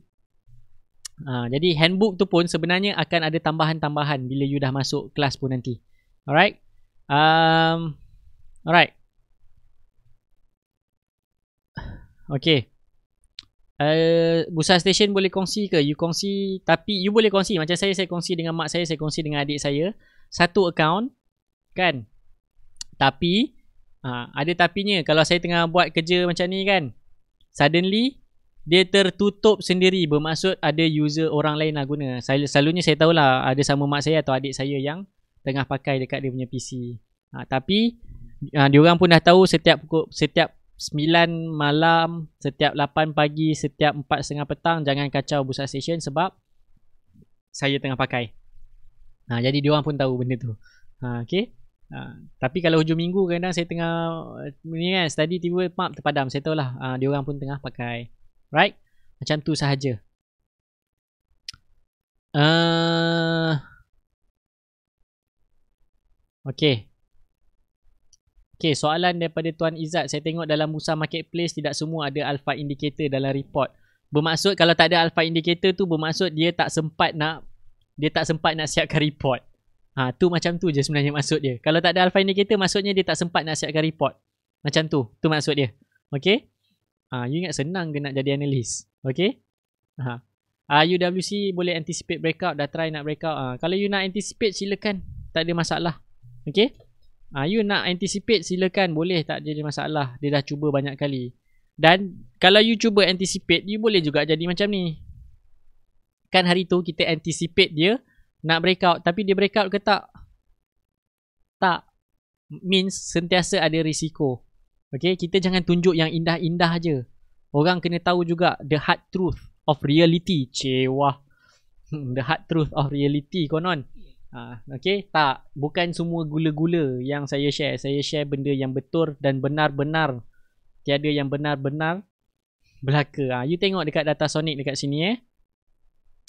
Ha, jadi handbook tu pun sebenarnya akan ada tambahan-tambahan bila you dah masuk kelas pun nanti. Alright. Um, alright. Okay. Uh, Busa Station boleh kongsi ke? You kongsi Tapi you boleh kongsi Macam saya, saya kongsi dengan mak saya Saya kongsi dengan adik saya Satu account Kan? Tapi uh, Ada tapinya Kalau saya tengah buat kerja macam ni kan Suddenly Dia tertutup sendiri Bermaksud ada user orang lain nak lah guna Sel- Selalunya saya tahulah Ada sama mak saya atau adik saya yang tengah pakai dekat dia punya PC. Ha, tapi ha, orang pun dah tahu setiap pukul setiap 9 malam, setiap 8 pagi, setiap 4.30 petang jangan kacau busa session sebab saya tengah pakai. Ha, jadi orang pun tahu benda tu. Ha, okay. Ha, tapi kalau hujung minggu kadang saya tengah ni kan study tiba map terpadam saya tahulah ha, orang pun tengah pakai right macam tu sahaja uh, Okey. Okey, soalan daripada Tuan Izzat. Saya tengok dalam Musa Marketplace tidak semua ada alpha indicator dalam report. Bermaksud kalau tak ada alpha indicator tu bermaksud dia tak sempat nak dia tak sempat nak siapkan report. Ha, tu macam tu je sebenarnya maksud dia. Kalau tak ada alpha indicator maksudnya dia tak sempat nak siapkan report. Macam tu. Tu maksud dia. Okey? Ha, you ingat senang ke nak jadi analis? Okey? Ha. Ah uh, UWC boleh anticipate breakout dah try nak breakout. Ah uh, kalau you nak anticipate silakan. Tak ada masalah. Okay. Ha, ah, you nak anticipate silakan boleh tak jadi masalah. Dia dah cuba banyak kali. Dan kalau you cuba anticipate you boleh juga jadi macam ni. Kan hari tu kita anticipate dia nak breakout tapi dia breakout ke tak? Tak. Means sentiasa ada risiko. Okay. Kita jangan tunjuk yang indah-indah je. Orang kena tahu juga the hard truth of reality. Cewah. The hard truth of reality konon. Ha, okay Tak Bukan semua gula-gula Yang saya share Saya share benda yang betul Dan benar-benar Tiada yang benar-benar Belaka ha, You tengok dekat data sonic Dekat sini eh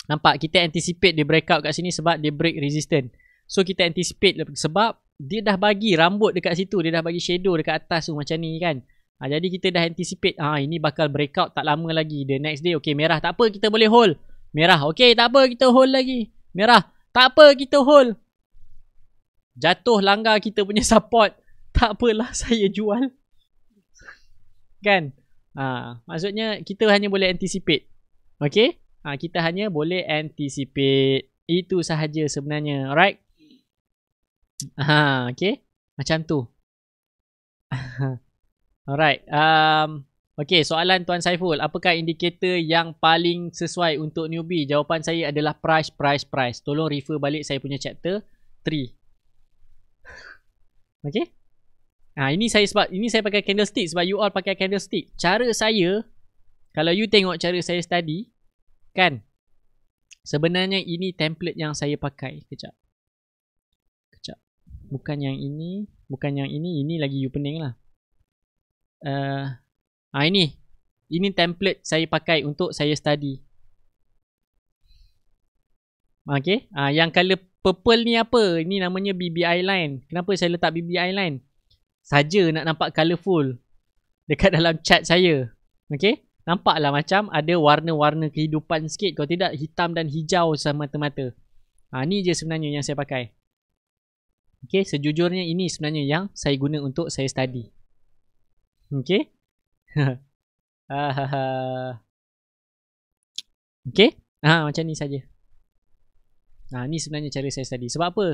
Nampak kita anticipate Dia breakout dekat sini Sebab dia break resistant So kita anticipate Sebab Dia dah bagi rambut dekat situ Dia dah bagi shadow dekat atas tu Macam ni kan ha, Jadi kita dah anticipate ha, Ini bakal breakout Tak lama lagi The next day Okay merah tak apa Kita boleh hold Merah okay tak apa Kita hold lagi Merah tak apa kita hold Jatuh langgar kita punya support Tak apalah saya jual Kan ha, Maksudnya kita hanya boleh anticipate Okay ha, Kita hanya boleh anticipate Itu sahaja sebenarnya Alright ha, Okay Macam tu Alright um, Okey, soalan Tuan Saiful, apakah indikator yang paling sesuai untuk newbie? Jawapan saya adalah price, price, price. Tolong refer balik saya punya chapter 3. Okey? Ha, ini saya sebab ini saya pakai candlestick sebab you all pakai candlestick. Cara saya kalau you tengok cara saya study kan sebenarnya ini template yang saya pakai kejap. Kejap. Bukan yang ini, bukan yang ini, ini lagi you pening lah. Uh, Ha, ini. Ini template saya pakai untuk saya study. Okay. Ha, yang colour purple ni apa? Ini namanya BBI line. Kenapa saya letak BBI line? Saja nak nampak colourful. Dekat dalam chat saya. Okay. Nampaklah macam ada warna-warna kehidupan sikit. Kalau tidak hitam dan hijau sama mata Ha, ni je sebenarnya yang saya pakai. Okay, sejujurnya ini sebenarnya yang saya guna untuk saya study. Okay, okay. Ha, macam ni saja. Ha, ni sebenarnya cara saya study. Sebab apa?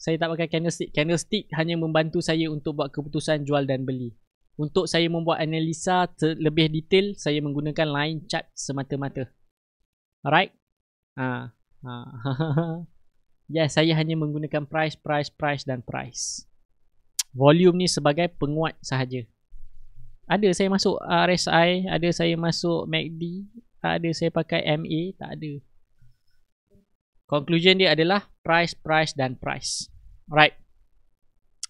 Saya tak pakai candlestick. Candlestick hanya membantu saya untuk buat keputusan jual dan beli. Untuk saya membuat analisa lebih detail, saya menggunakan line chart semata-mata. Alright? Ha. Ha. ya, yeah, saya hanya menggunakan price, price, price dan price. Volume ni sebagai penguat sahaja ada saya masuk ah, RSI, ada saya masuk MACD, tak ada saya pakai MA, tak ada. Conclusion dia adalah price, price dan price. Alright.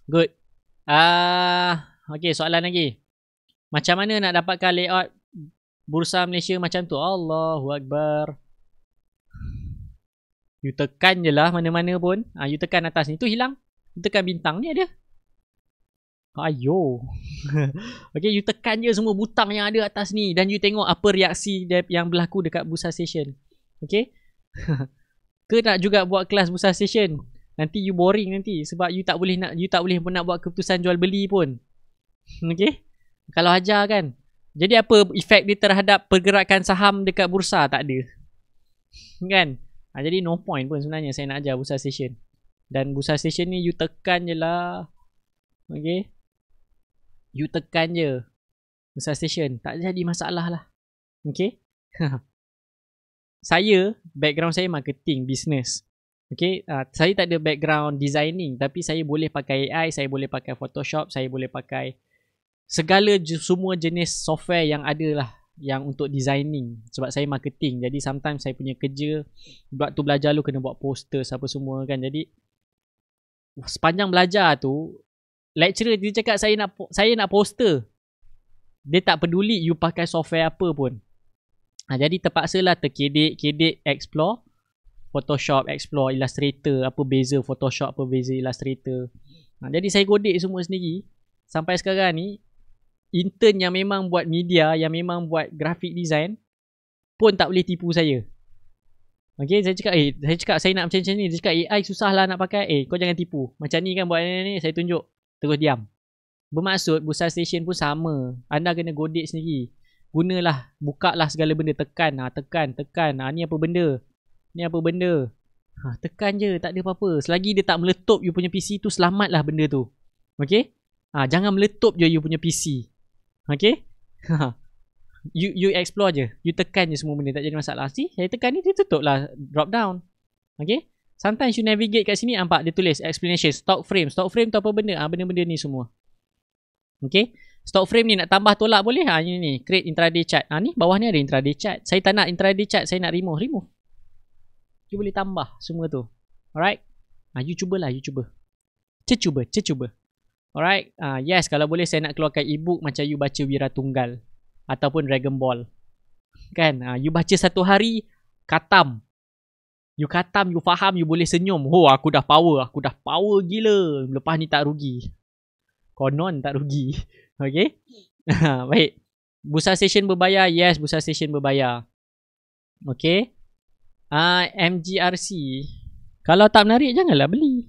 Good. Ah, uh, okay, soalan lagi. Macam mana nak dapatkan layout bursa Malaysia macam tu? Allahu Akbar. You tekan je lah mana-mana pun. Ah, you tekan atas ni. Tu hilang. You tekan bintang ni ada. Ayo. okay, you tekan je semua butang yang ada atas ni dan you tengok apa reaksi yang berlaku dekat Busa session, Okay? Ke nak juga buat kelas Busa session. Nanti you boring nanti sebab you tak boleh nak you tak boleh pun nak buat keputusan jual beli pun. Okay? Kalau ajar kan. Jadi apa efek dia terhadap pergerakan saham dekat bursa? Tak ada. kan? Ha, jadi no point pun sebenarnya saya nak ajar Busa session Dan Busa session ni you tekan je lah. Okay? You tekan je Besar station Tak jadi masalah lah Okay Saya Background saya marketing Business Okay uh, Saya tak ada background designing Tapi saya boleh pakai AI Saya boleh pakai Photoshop Saya boleh pakai Segala j- semua jenis software yang ada lah Yang untuk designing Sebab saya marketing Jadi sometimes saya punya kerja buat tu belajar lu kena buat poster Apa semua kan Jadi Sepanjang belajar tu lecturer dia cakap saya nak saya nak poster. Dia tak peduli you pakai software apa pun. Ha, jadi terpaksalah terkedik-kedik explore Photoshop, explore Illustrator, apa beza Photoshop, apa beza Illustrator. Ha, jadi saya godik semua sendiri sampai sekarang ni intern yang memang buat media, yang memang buat graphic design pun tak boleh tipu saya. Okay, saya cakap, eh, saya cakap saya nak macam-macam ni. Dia cakap, eh, AI susah lah nak pakai. Eh, kau jangan tipu. Macam ni kan buat ni, ni, ni. Saya tunjuk. Terus diam. Bermaksud busa station pun sama. Anda kena godit sendiri. Gunalah. buka lah segala benda. Tekan. Ha, tekan. Tekan. Ha, ni apa benda? Ni apa benda? Ha, tekan je. Tak ada apa-apa. Selagi dia tak meletup you punya PC tu selamatlah benda tu. Okay? Ha, jangan meletup je you punya PC. Okay? Ha. You you explore je. You tekan je semua benda. Tak jadi masalah. See? Saya tekan ni dia tutup lah. Drop down. Okay? Sometimes you navigate kat sini nampak dia tulis explanation stock frame. Stock frame tu apa benda? Ah ha, benda-benda ni semua. Okay. Stock frame ni nak tambah tolak boleh? Ah ha, ini ni create intraday chart. Ah ha, ni bawah ni ada intraday chart. Saya tak nak intraday chart, saya nak remove, remove. You boleh tambah semua tu. Alright. Ah ha, you cubalah, you cuba. Cecuba, cecuba. Alright. Ah ha, yes, kalau boleh saya nak keluarkan ebook macam you baca Wira Tunggal ataupun Dragon Ball. Kan? Ah ha, you baca satu hari, katam. You katam, you faham, you boleh senyum. Oh, aku dah power. Aku dah power gila. Lepas ni tak rugi. Konon tak rugi. Okay? Baik. Busa station berbayar? Yes, busa station berbayar. Okay? Ah, uh, MGRC. Kalau tak menarik, janganlah beli.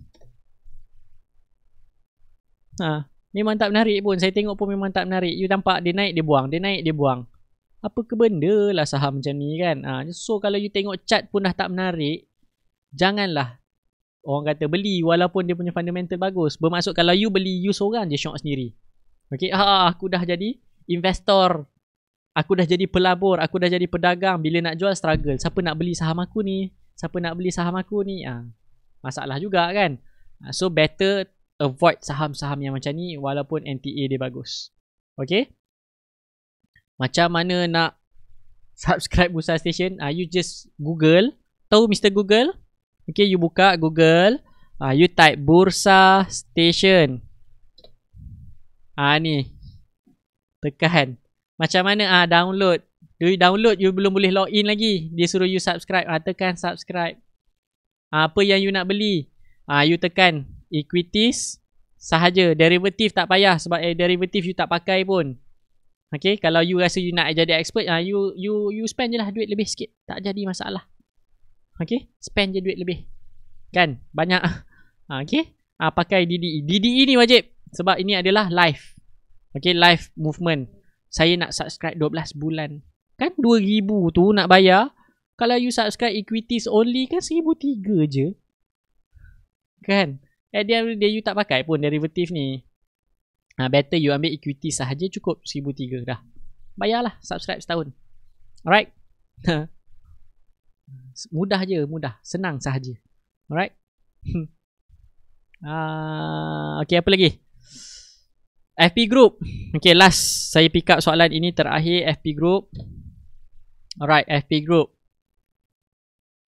Ha, memang tak menarik pun. Saya tengok pun memang tak menarik. You nampak dia naik, dia buang. Dia naik, dia buang apa ke benda lah saham macam ni kan. Ha, so kalau you tengok chart pun dah tak menarik, janganlah orang kata beli walaupun dia punya fundamental bagus. Bermaksud kalau you beli, you seorang je syok sendiri. Okay, ha, ha, aku dah jadi investor. Aku dah jadi pelabur. Aku dah jadi pedagang. Bila nak jual, struggle. Siapa nak beli saham aku ni? Siapa nak beli saham aku ni? Ha, masalah juga kan. Ah, so better avoid saham-saham yang macam ni walaupun NTA dia bagus. Okay. Macam mana nak subscribe Busa Station? Uh, you just Google. Tahu Mr. Google? Okay, you buka Google. Uh, you type Bursa Station. Ah uh, ni. Tekan. Macam mana ah uh, download? Do you download, you belum boleh log in lagi. Dia suruh you subscribe. Uh, tekan subscribe. Uh, apa yang you nak beli? Ah uh, you tekan equities sahaja. Derivative tak payah sebab eh, derivative you tak pakai pun. Okay, kalau you rasa you nak jadi expert, uh, you you you spend je lah duit lebih sikit. Tak jadi masalah. Okay, spend je duit lebih. Kan, banyak. Ah, okay, uh, pakai DDE. DDE ni wajib. Sebab ini adalah live. Okay, live movement. Saya nak subscribe 12 bulan. Kan, 2000 tu nak bayar. Kalau you subscribe equities only, kan 1003 je. Kan, at the end of the day, you tak pakai pun derivative ni. Ha, better you ambil equity sahaja cukup 1,300 dah. Bayarlah subscribe setahun. Alright. mudah je, mudah. Senang sahaja. Alright. uh, ah, okay, apa lagi? FP Group. Okay, last saya pick up soalan ini terakhir FP Group. Alright, FP Group.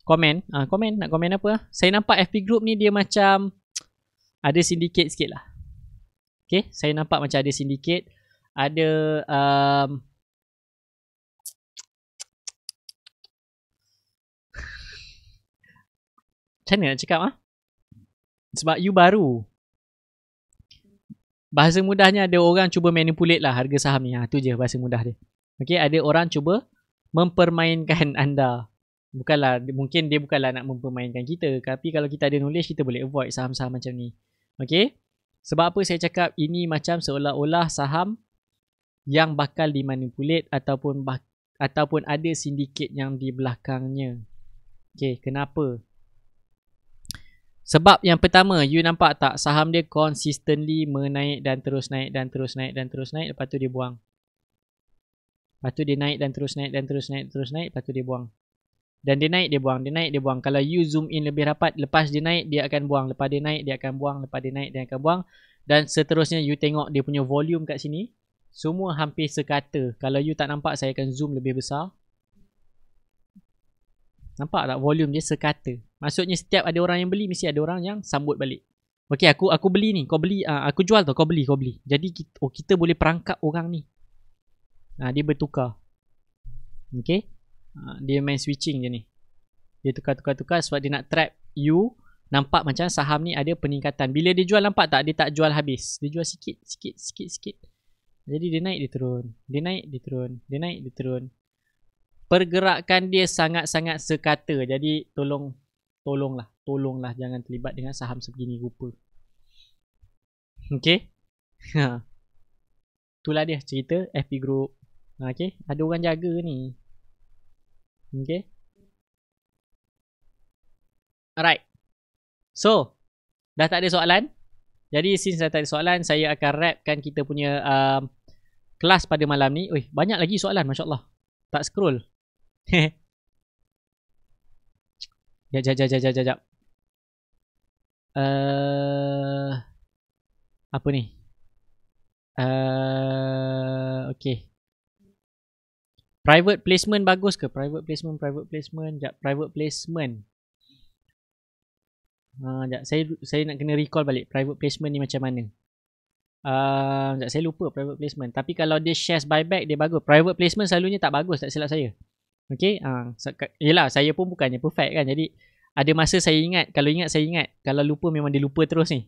Comment. Ah, uh, comment. Nak komen apa? Saya nampak FP Group ni dia macam ada syndicate sikit lah. Okay, saya nampak macam ada sindiket. Ada um, Macam mana nak cakap Ha? Sebab you baru. Bahasa mudahnya ada orang cuba manipulate lah harga saham ni. Ha, tu je bahasa mudah dia. Okay, ada orang cuba mempermainkan anda. Bukanlah, mungkin dia bukanlah nak mempermainkan kita. Tapi kalau kita ada knowledge, kita boleh avoid saham-saham macam ni. Okay? Sebab apa saya cakap ini macam seolah-olah saham yang bakal dimanipulate ataupun bah- ataupun ada sindiket yang di belakangnya. Okay, kenapa? Sebab yang pertama, you nampak tak saham dia consistently menaik dan terus naik dan terus naik dan terus naik lepas tu dia buang. Lepas tu dia naik dan terus naik dan terus naik terus naik lepas tu dia buang. Dan dia naik, dia buang. Dia naik, dia buang. Kalau you zoom in lebih rapat, lepas dia naik, dia akan buang. Lepas dia naik, dia akan buang. Lepas dia naik, dia akan buang. Dan seterusnya, you tengok dia punya volume kat sini. Semua hampir sekata. Kalau you tak nampak, saya akan zoom lebih besar. Nampak tak volume dia sekata. Maksudnya setiap ada orang yang beli, mesti ada orang yang sambut balik. Okay, aku aku beli ni. Kau beli, uh, aku jual tau. Kau beli, kau beli. Jadi kita, oh, kita boleh perangkap orang ni. Nah, uh, dia bertukar. Okay. Ha, dia main switching je ni dia tukar-tukar-tukar sebab dia nak trap you nampak macam saham ni ada peningkatan bila dia jual nampak tak dia tak jual habis dia jual sikit sikit sikit sikit jadi dia naik dia turun dia naik dia turun dia naik dia turun pergerakan dia sangat-sangat sekata jadi tolong tolonglah tolonglah jangan terlibat dengan saham sebegini rupa okey ha itulah dia cerita FP group ha, okey ada orang jaga ni Okay. Alright. So, dah tak ada soalan. Jadi, since dah tak ada soalan, saya akan wrapkan kita punya um, kelas pada malam ni. Ui, banyak lagi soalan, Masya Allah. Tak scroll. Ya, jajak, jajak, jajak. jap, Uh, apa ni? Uh, okay. Private placement bagus ke? Private placement, private placement, jap private placement. Ha, uh, jap saya saya nak kena recall balik private placement ni macam mana. Uh, jap, saya lupa private placement Tapi kalau dia shares buyback dia bagus Private placement selalunya tak bagus tak silap saya Okay uh, ah, so, Yelah saya pun bukannya perfect kan Jadi ada masa saya ingat Kalau ingat saya ingat Kalau lupa memang dia lupa terus ni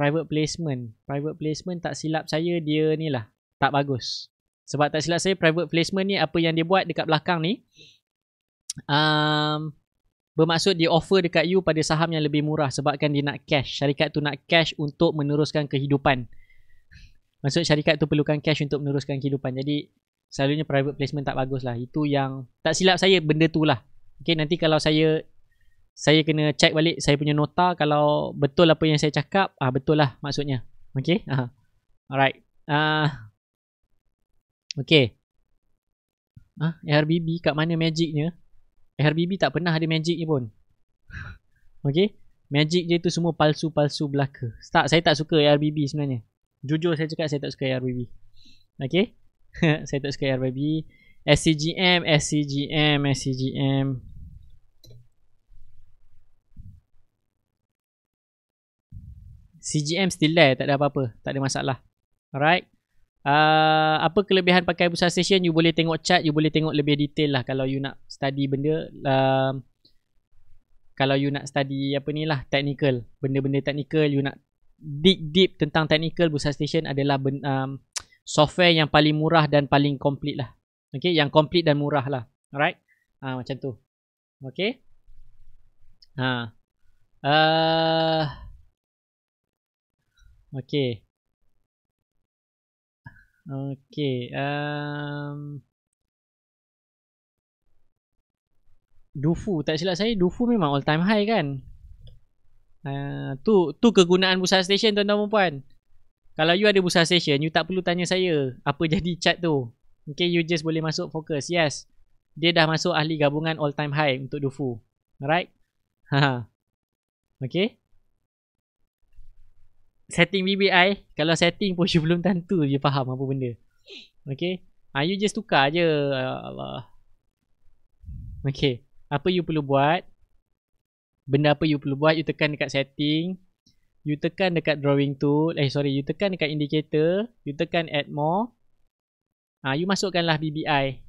Private placement Private placement tak silap saya dia ni lah Tak bagus sebab tak silap saya private placement ni apa yang dia buat dekat belakang ni um, bermaksud dia offer dekat you pada saham yang lebih murah sebabkan dia nak cash syarikat tu nak cash untuk meneruskan kehidupan maksud syarikat tu perlukan cash untuk meneruskan kehidupan jadi selalunya private placement tak bagus lah itu yang tak silap saya benda tu lah okay nanti kalau saya saya kena check balik saya punya nota kalau betul apa yang saya cakap ah betul lah maksudnya okay ah. alright ah uh, Okay. Ha? Ah, RBB, kat mana magicnya? RBB tak pernah ada magic ni pun. Okay. Magic dia tu semua palsu-palsu belaka. Tak, saya tak suka RBB sebenarnya. Jujur saya cakap saya tak suka RBB. Okay. saya tak suka RBB. SCGM, SCGM, SCGM. CGM still there. Tak ada apa-apa. Tak ada masalah. Alright. Ah, apa kelebihan pakai Busa Station you boleh tengok chat you boleh tengok lebih detail lah kalau you nak study benda uh, kalau you nak study apa ni lah technical benda-benda technical you nak deep deep tentang technical Busa Station adalah ben, um, software yang paling murah dan paling complete lah okay yang complete dan murah lah alright ha, macam tu okay ha. Uh, okay Okey. Um, Dufu tak silap saya Dufu memang all time high kan. Uh, tu tu kegunaan busa station tuan-tuan dan puan. Kalau you ada busa station you tak perlu tanya saya apa jadi chat tu. Okay you just boleh masuk fokus. Yes. Dia dah masuk ahli gabungan all time high untuk Dufu. Alright? Ha. okay setting BBI kalau setting pun you belum tentu you faham apa benda okay ha, you just tukar je Allah okay apa you perlu buat benda apa you perlu buat you tekan dekat setting you tekan dekat drawing tool eh sorry you tekan dekat indicator you tekan add more ha, you masukkanlah BBI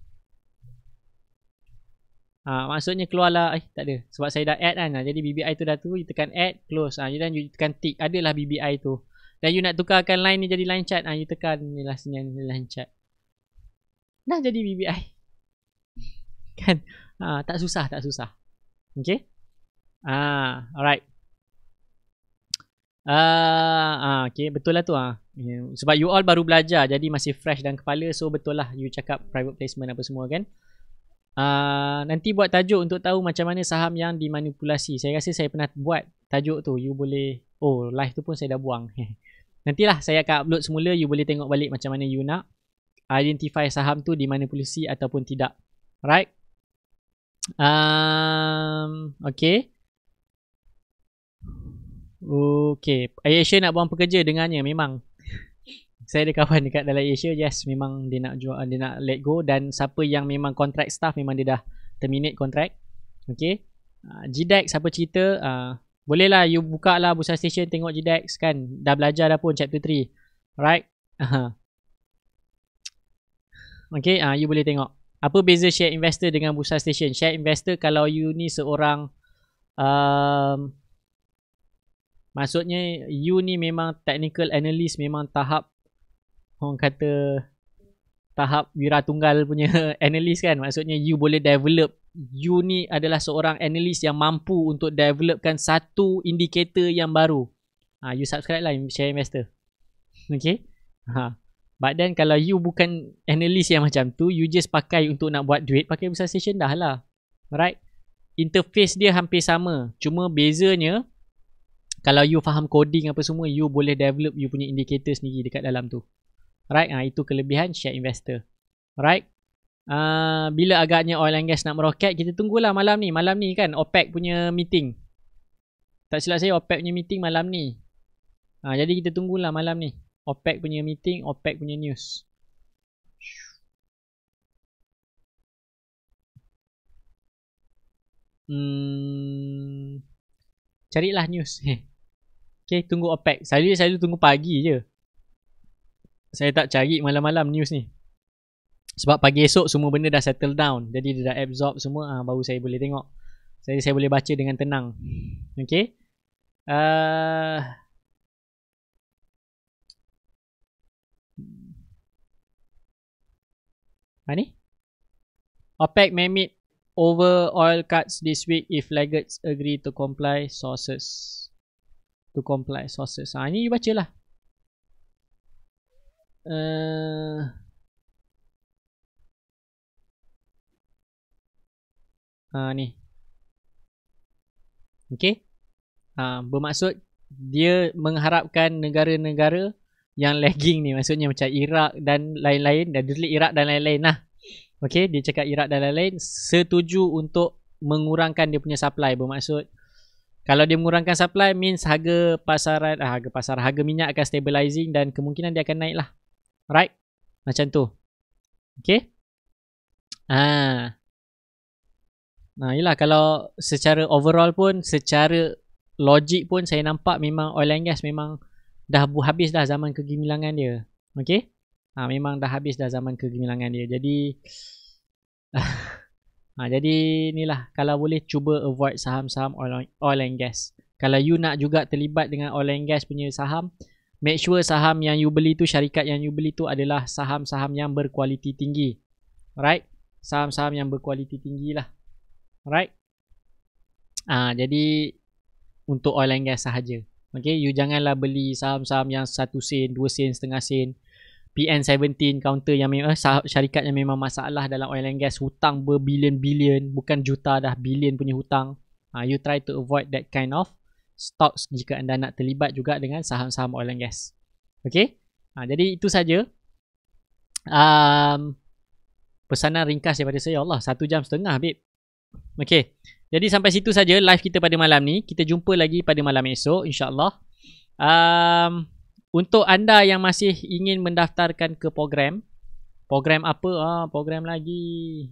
Ha, maksudnya keluarlah eh tak ada sebab saya dah add kan ha, jadi BBI tu dah tu you tekan add close ah ha, dan you tekan tick adalah BBI tu dan you nak tukarkan line ni jadi line chat ah ha, you tekan ni lah sini line chat dah jadi BBI kan ha, tak susah tak susah Okay? ah ha, alright ah uh, okay. betul lah tu ah sebab you all baru belajar jadi masih fresh dan kepala so betul lah you cakap private placement apa semua kan Ah, nanti buat tajuk untuk tahu macam mana saham yang dimanipulasi. Saya rasa saya pernah buat tajuk tu. You boleh oh live tu pun saya dah buang. Nantilah saya akan upload semula you boleh tengok balik macam mana you nak identify saham tu dimanipulasi ataupun tidak. Right? Um, okay. Okay. Eh, Aisyah nak buang pekerja dengannya memang saya ada kawan dekat dalam Asia yes memang dia nak jual dia nak let go dan siapa yang memang contract staff memang dia dah terminate contract Okay, uh, GDEX apa cerita uh, boleh lah you buka lah Busa Station tengok GDEX kan dah belajar dah pun chapter 3 right Okay, uh, you boleh tengok apa beza share investor dengan Busa Station share investor kalau you ni seorang um, Maksudnya you ni memang technical analyst memang tahap orang kata tahap wira tunggal punya analis kan maksudnya you boleh develop you ni adalah seorang analis yang mampu untuk developkan satu indikator yang baru ha, you subscribe lah share investor okay ha. but then kalau you bukan analis yang macam tu you just pakai untuk nak buat duit pakai besar session dah lah right interface dia hampir sama cuma bezanya kalau you faham coding apa semua you boleh develop you punya indikator sendiri dekat dalam tu Right, ha, itu kelebihan share investor. Right, uh, bila agaknya oil and gas nak meroket, kita tunggulah malam ni. Malam ni kan OPEC punya meeting. Tak silap saya OPEC punya meeting malam ni. Ha, jadi kita tunggulah malam ni. OPEC punya meeting, OPEC punya news. Hmm, carilah news. Okay, tunggu OPEC. Saya selalu tunggu pagi je saya tak cari malam-malam news ni sebab pagi esok semua benda dah settle down jadi dia dah absorb semua ha, baru saya boleh tengok jadi saya boleh baca dengan tenang okay uh, ah. ha, ni OPEC may meet over oil cuts this week if legates agree to comply sources to comply sources ha, ni you bacalah uh, uh, ni okey uh, bermaksud dia mengharapkan negara-negara yang lagging ni maksudnya macam Iraq dan lain-lain dan dulu Iraq dan lain-lain lah okey dia cakap Iraq dan lain-lain setuju untuk mengurangkan dia punya supply bermaksud kalau dia mengurangkan supply means harga pasaran ah, harga pasar harga minyak akan stabilizing dan kemungkinan dia akan naik lah right macam tu okay ah nah yalah kalau secara overall pun secara logik pun saya nampak memang oil and gas memang dah bu habis dah zaman kegemilangan dia okay ah ha, memang dah habis dah zaman kegemilangan dia jadi ah ha, jadi inilah kalau boleh cuba avoid saham-saham oil oil and gas kalau you nak juga terlibat dengan oil and gas punya saham, Make sure saham yang you beli tu, syarikat yang you beli tu adalah saham-saham yang berkualiti tinggi. Alright? Saham-saham yang berkualiti tinggi lah. Alright? Ah, jadi, untuk oil and gas sahaja. Okay, you janganlah beli saham-saham yang 1 sen, 2 sen, setengah sen. PN17 counter yang memang eh, syarikat yang memang masalah dalam oil and gas hutang berbilion-bilion bukan juta dah bilion punya hutang. Ah, uh, you try to avoid that kind of stocks jika anda nak terlibat juga dengan saham-saham oil and gas. Okay? Ha, jadi itu saja. Um, pesanan ringkas daripada saya. Ya Allah, satu jam setengah, babe. Okay. Jadi sampai situ saja live kita pada malam ni. Kita jumpa lagi pada malam esok, insyaAllah. Um, untuk anda yang masih ingin mendaftarkan ke program, program apa? Ah, program lagi.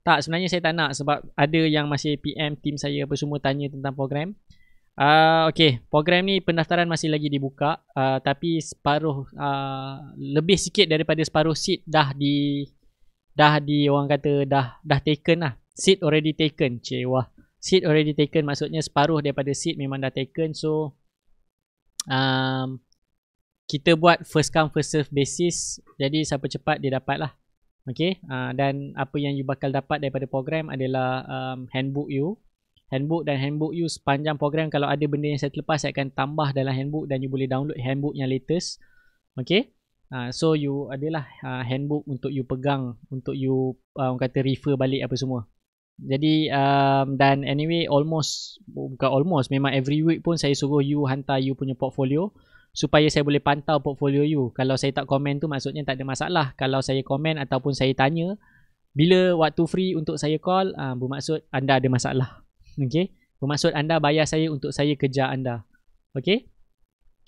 Tak sebenarnya saya tak nak sebab ada yang masih PM tim saya apa semua tanya tentang program. Uh, ah, okay, program ni pendaftaran masih lagi dibuka uh, tapi separuh uh, lebih sikit daripada separuh seat dah di dah di orang kata dah dah taken lah. Seat already taken. Cewah. Seat already taken maksudnya separuh daripada seat memang dah taken. So um, kita buat first come first serve basis. Jadi siapa cepat dia dapat lah. Okay, uh, ah, dan apa yang you bakal dapat daripada program adalah um, handbook you. Handbook dan handbook you sepanjang program kalau ada benda yang saya terlepas saya akan tambah dalam handbook dan you boleh download handbook yang latest. Okay, uh, ah, so you adalah uh, handbook untuk you pegang, untuk you uh, orang kata refer balik apa semua. Jadi um, dan anyway almost, bukan almost, memang every week pun saya suruh you hantar you punya portfolio supaya saya boleh pantau portfolio you. Kalau saya tak komen tu maksudnya tak ada masalah. Kalau saya komen ataupun saya tanya, bila waktu free untuk saya call, uh, bermaksud anda ada masalah. Okay? Bermaksud anda bayar saya untuk saya kejar anda. Okay?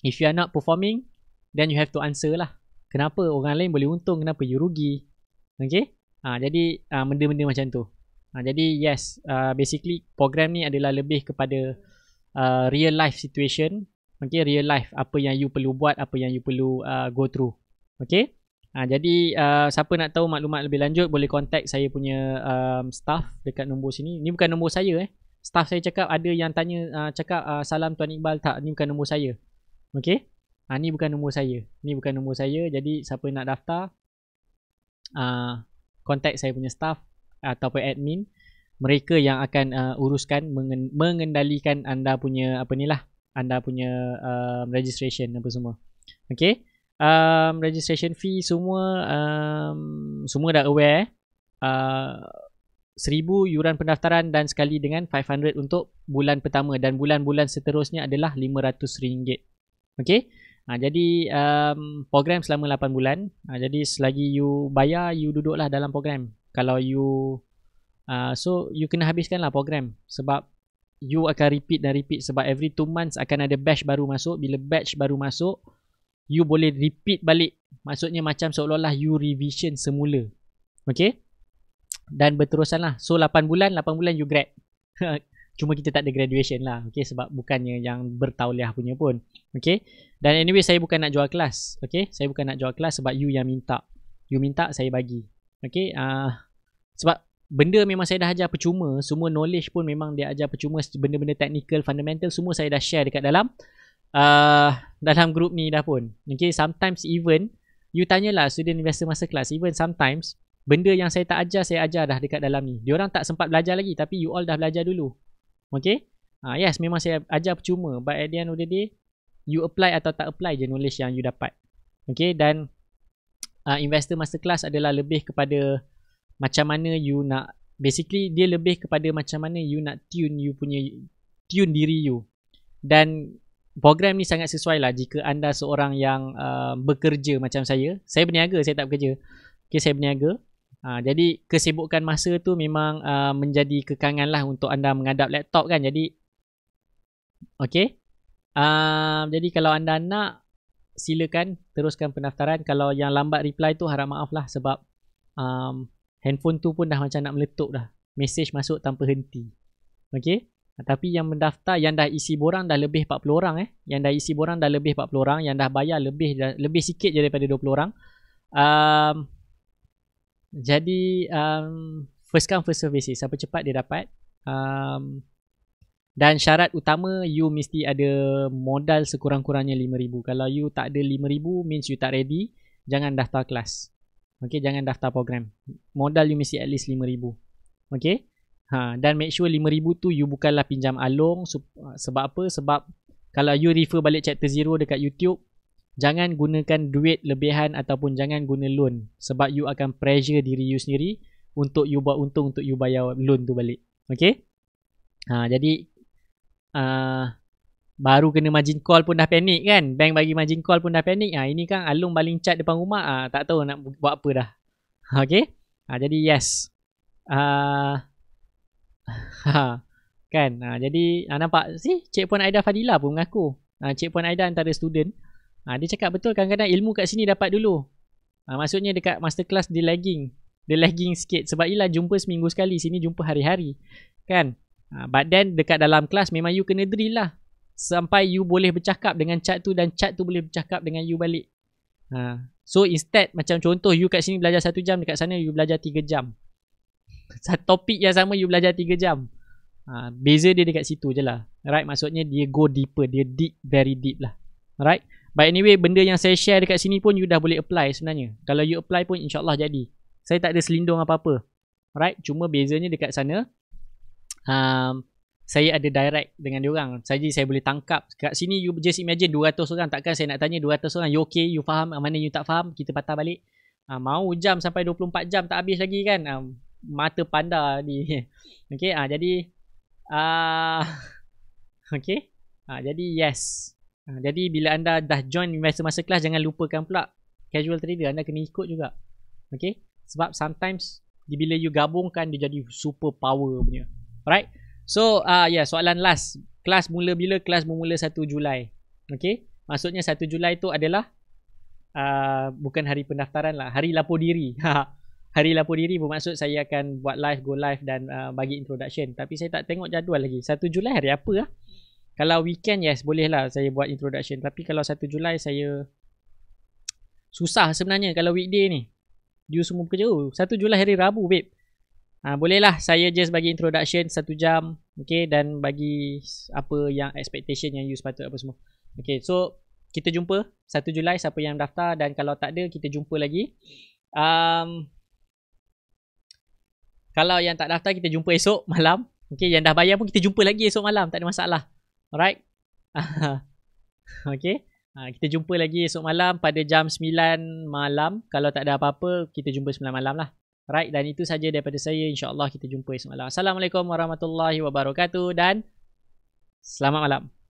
If you are not performing, then you have to answer lah. Kenapa orang lain boleh untung, kenapa you rugi. Okay? Uh, ah, jadi, uh, benda-benda macam tu. Uh, jadi, yes. Uh, basically, program ni adalah lebih kepada uh, real life situation okay real life apa yang you perlu buat apa yang you perlu uh, go through okay Ha, jadi uh, siapa nak tahu maklumat lebih lanjut boleh contact saya punya um, staff dekat nombor sini. Ini bukan nombor saya eh. Staff saya cakap ada yang tanya uh, cakap uh, salam tuan Iqbal tak ni bukan nombor saya. okay? Ha ni bukan nombor saya. Ni bukan nombor saya. Jadi siapa nak daftar uh, contact saya punya staff atau ataupun admin mereka yang akan uh, uruskan mengen- mengendalikan anda punya apa ni lah anda punya um, registration apa semua. Okay. Um, registration fee semua um, semua dah aware. Eh. Uh, 1000 yuran pendaftaran dan sekali dengan 500 untuk bulan pertama dan bulan-bulan seterusnya adalah RM500. Okay. Ha, jadi um, program selama 8 bulan. Ha, jadi selagi you bayar, you duduklah dalam program. Kalau you Uh, so you kena habiskan lah program sebab you akan repeat dan repeat sebab every two months akan ada batch baru masuk. Bila batch baru masuk, you boleh repeat balik. Maksudnya macam seolah-olah you revision semula. Okay? Dan berterusan lah. So, 8 bulan, 8 bulan you grad. Cuma kita tak ada graduation lah. Okay? Sebab bukannya yang bertauliah punya pun. Okay? Dan anyway, saya bukan nak jual kelas. Okay? Saya bukan nak jual kelas sebab you yang minta. You minta, saya bagi. Okay? Uh, sebab benda memang saya dah ajar percuma semua knowledge pun memang dia ajar percuma benda-benda technical fundamental semua saya dah share dekat dalam uh, dalam group ni dah pun okay sometimes even you tanyalah student investor masa kelas even sometimes benda yang saya tak ajar saya ajar dah dekat dalam ni diorang tak sempat belajar lagi tapi you all dah belajar dulu okay uh, yes memang saya ajar percuma but at the end of the day you apply atau tak apply je knowledge yang you dapat okay dan uh, investor masa kelas adalah lebih kepada macam mana you nak basically dia lebih kepada macam mana you nak tune you punya tune diri you dan program ni sangat sesuai lah jika anda seorang yang uh, bekerja macam saya saya berniaga saya tak bekerja okay, saya berniaga uh, jadi kesibukan masa tu memang uh, menjadi kekangan lah untuk anda mengadap laptop kan jadi ok uh, jadi kalau anda nak silakan teruskan pendaftaran kalau yang lambat reply tu harap maaf lah sebab um, handphone tu pun dah macam nak meletup dah. Message masuk tanpa henti. Okay. Ah, tapi yang mendaftar yang dah isi borang dah lebih 40 orang eh. Yang dah isi borang dah lebih 40 orang. Yang dah bayar lebih lebih sikit je daripada 20 orang. Um, jadi um, first come first service eh. Siapa cepat dia dapat. Um, dan syarat utama you mesti ada modal sekurang-kurangnya RM5,000. Kalau you tak ada RM5,000 means you tak ready. Jangan daftar kelas. Okay, jangan daftar program. Modal you mesti at least RM5,000. Okay? Ha, dan make sure RM5,000 tu you bukanlah pinjam along. Ha, sebab apa? Sebab kalau you refer balik chapter zero dekat YouTube, jangan gunakan duit lebihan ataupun jangan guna loan. Sebab you akan pressure diri you sendiri untuk you buat untung untuk you bayar loan tu balik. Okay? Ha, jadi, uh, baru kena margin call pun dah panik kan bank bagi margin call pun dah panik ah ha, ini kan alung baling cat depan rumah ha, tak tahu nak buat apa dah okey ha, ah, jadi yes ah uh, kan ha, jadi ha, nampak si cik puan Aida Fadila pun mengaku ha, cik puan Aida antara student ha, dia cakap betul kadang-kadang ilmu kat sini dapat dulu ha, maksudnya dekat masterclass dia lagging dia lagging sikit sebab ialah jumpa seminggu sekali sini jumpa hari-hari kan ha, but then dekat dalam kelas memang you kena drill lah sampai you boleh bercakap dengan chat tu dan chat tu boleh bercakap dengan you balik. Ha. So instead macam contoh you kat sini belajar satu jam dekat sana you belajar tiga jam. Satu topik yang sama you belajar tiga jam. Ha. beza dia dekat situ je lah. Right maksudnya dia go deeper, dia deep very deep lah. Right? But anyway benda yang saya share dekat sini pun you dah boleh apply sebenarnya. Kalau you apply pun insyaAllah jadi. Saya tak ada selindung apa-apa. Right? Cuma bezanya dekat sana. Um, saya ada direct dengan dia orang. Saja saya boleh tangkap. Kat sini you just imagine 200 orang. Takkan saya nak tanya 200 orang. You okay? You faham? Mana you tak faham? Kita patah balik. Ha, mau jam sampai 24 jam tak habis lagi kan? Ha, mata panda ni. okay. Ha, jadi. Uh, okay. Ha, jadi yes. Ha, jadi bila anda dah join Investor kelas Jangan lupakan pula. Casual trader. Anda kena ikut juga. Okay. Sebab sometimes. Bila you gabungkan. Dia jadi super power punya. Alright. So uh, ah, yeah, soalan last. Kelas mula bila? Kelas bermula 1 Julai. Okay. Maksudnya 1 Julai tu adalah uh, bukan hari pendaftaran lah. Hari lapor diri. hari lapor diri bermaksud saya akan buat live, go live dan uh, bagi introduction. Tapi saya tak tengok jadual lagi. 1 Julai hari apa lah? Kalau weekend yes boleh lah saya buat introduction. Tapi kalau 1 Julai saya susah sebenarnya kalau weekday ni. You semua bekerja. Oh, 1 Julai hari Rabu babe. Uh, bolehlah saya just bagi introduction satu jam okay, dan bagi apa yang expectation yang you sepatut apa semua. Okay, so kita jumpa 1 Julai siapa yang daftar dan kalau tak ada kita jumpa lagi. Um, kalau yang tak daftar kita jumpa esok malam. Okay, yang dah bayar pun kita jumpa lagi esok malam. Tak ada masalah. Alright. okay. Uh, kita jumpa lagi esok malam pada jam 9 malam. Kalau tak ada apa-apa kita jumpa 9 malam lah. Right dan itu saja daripada saya insya-Allah kita jumpa esok malam. Assalamualaikum warahmatullahi wabarakatuh dan selamat malam.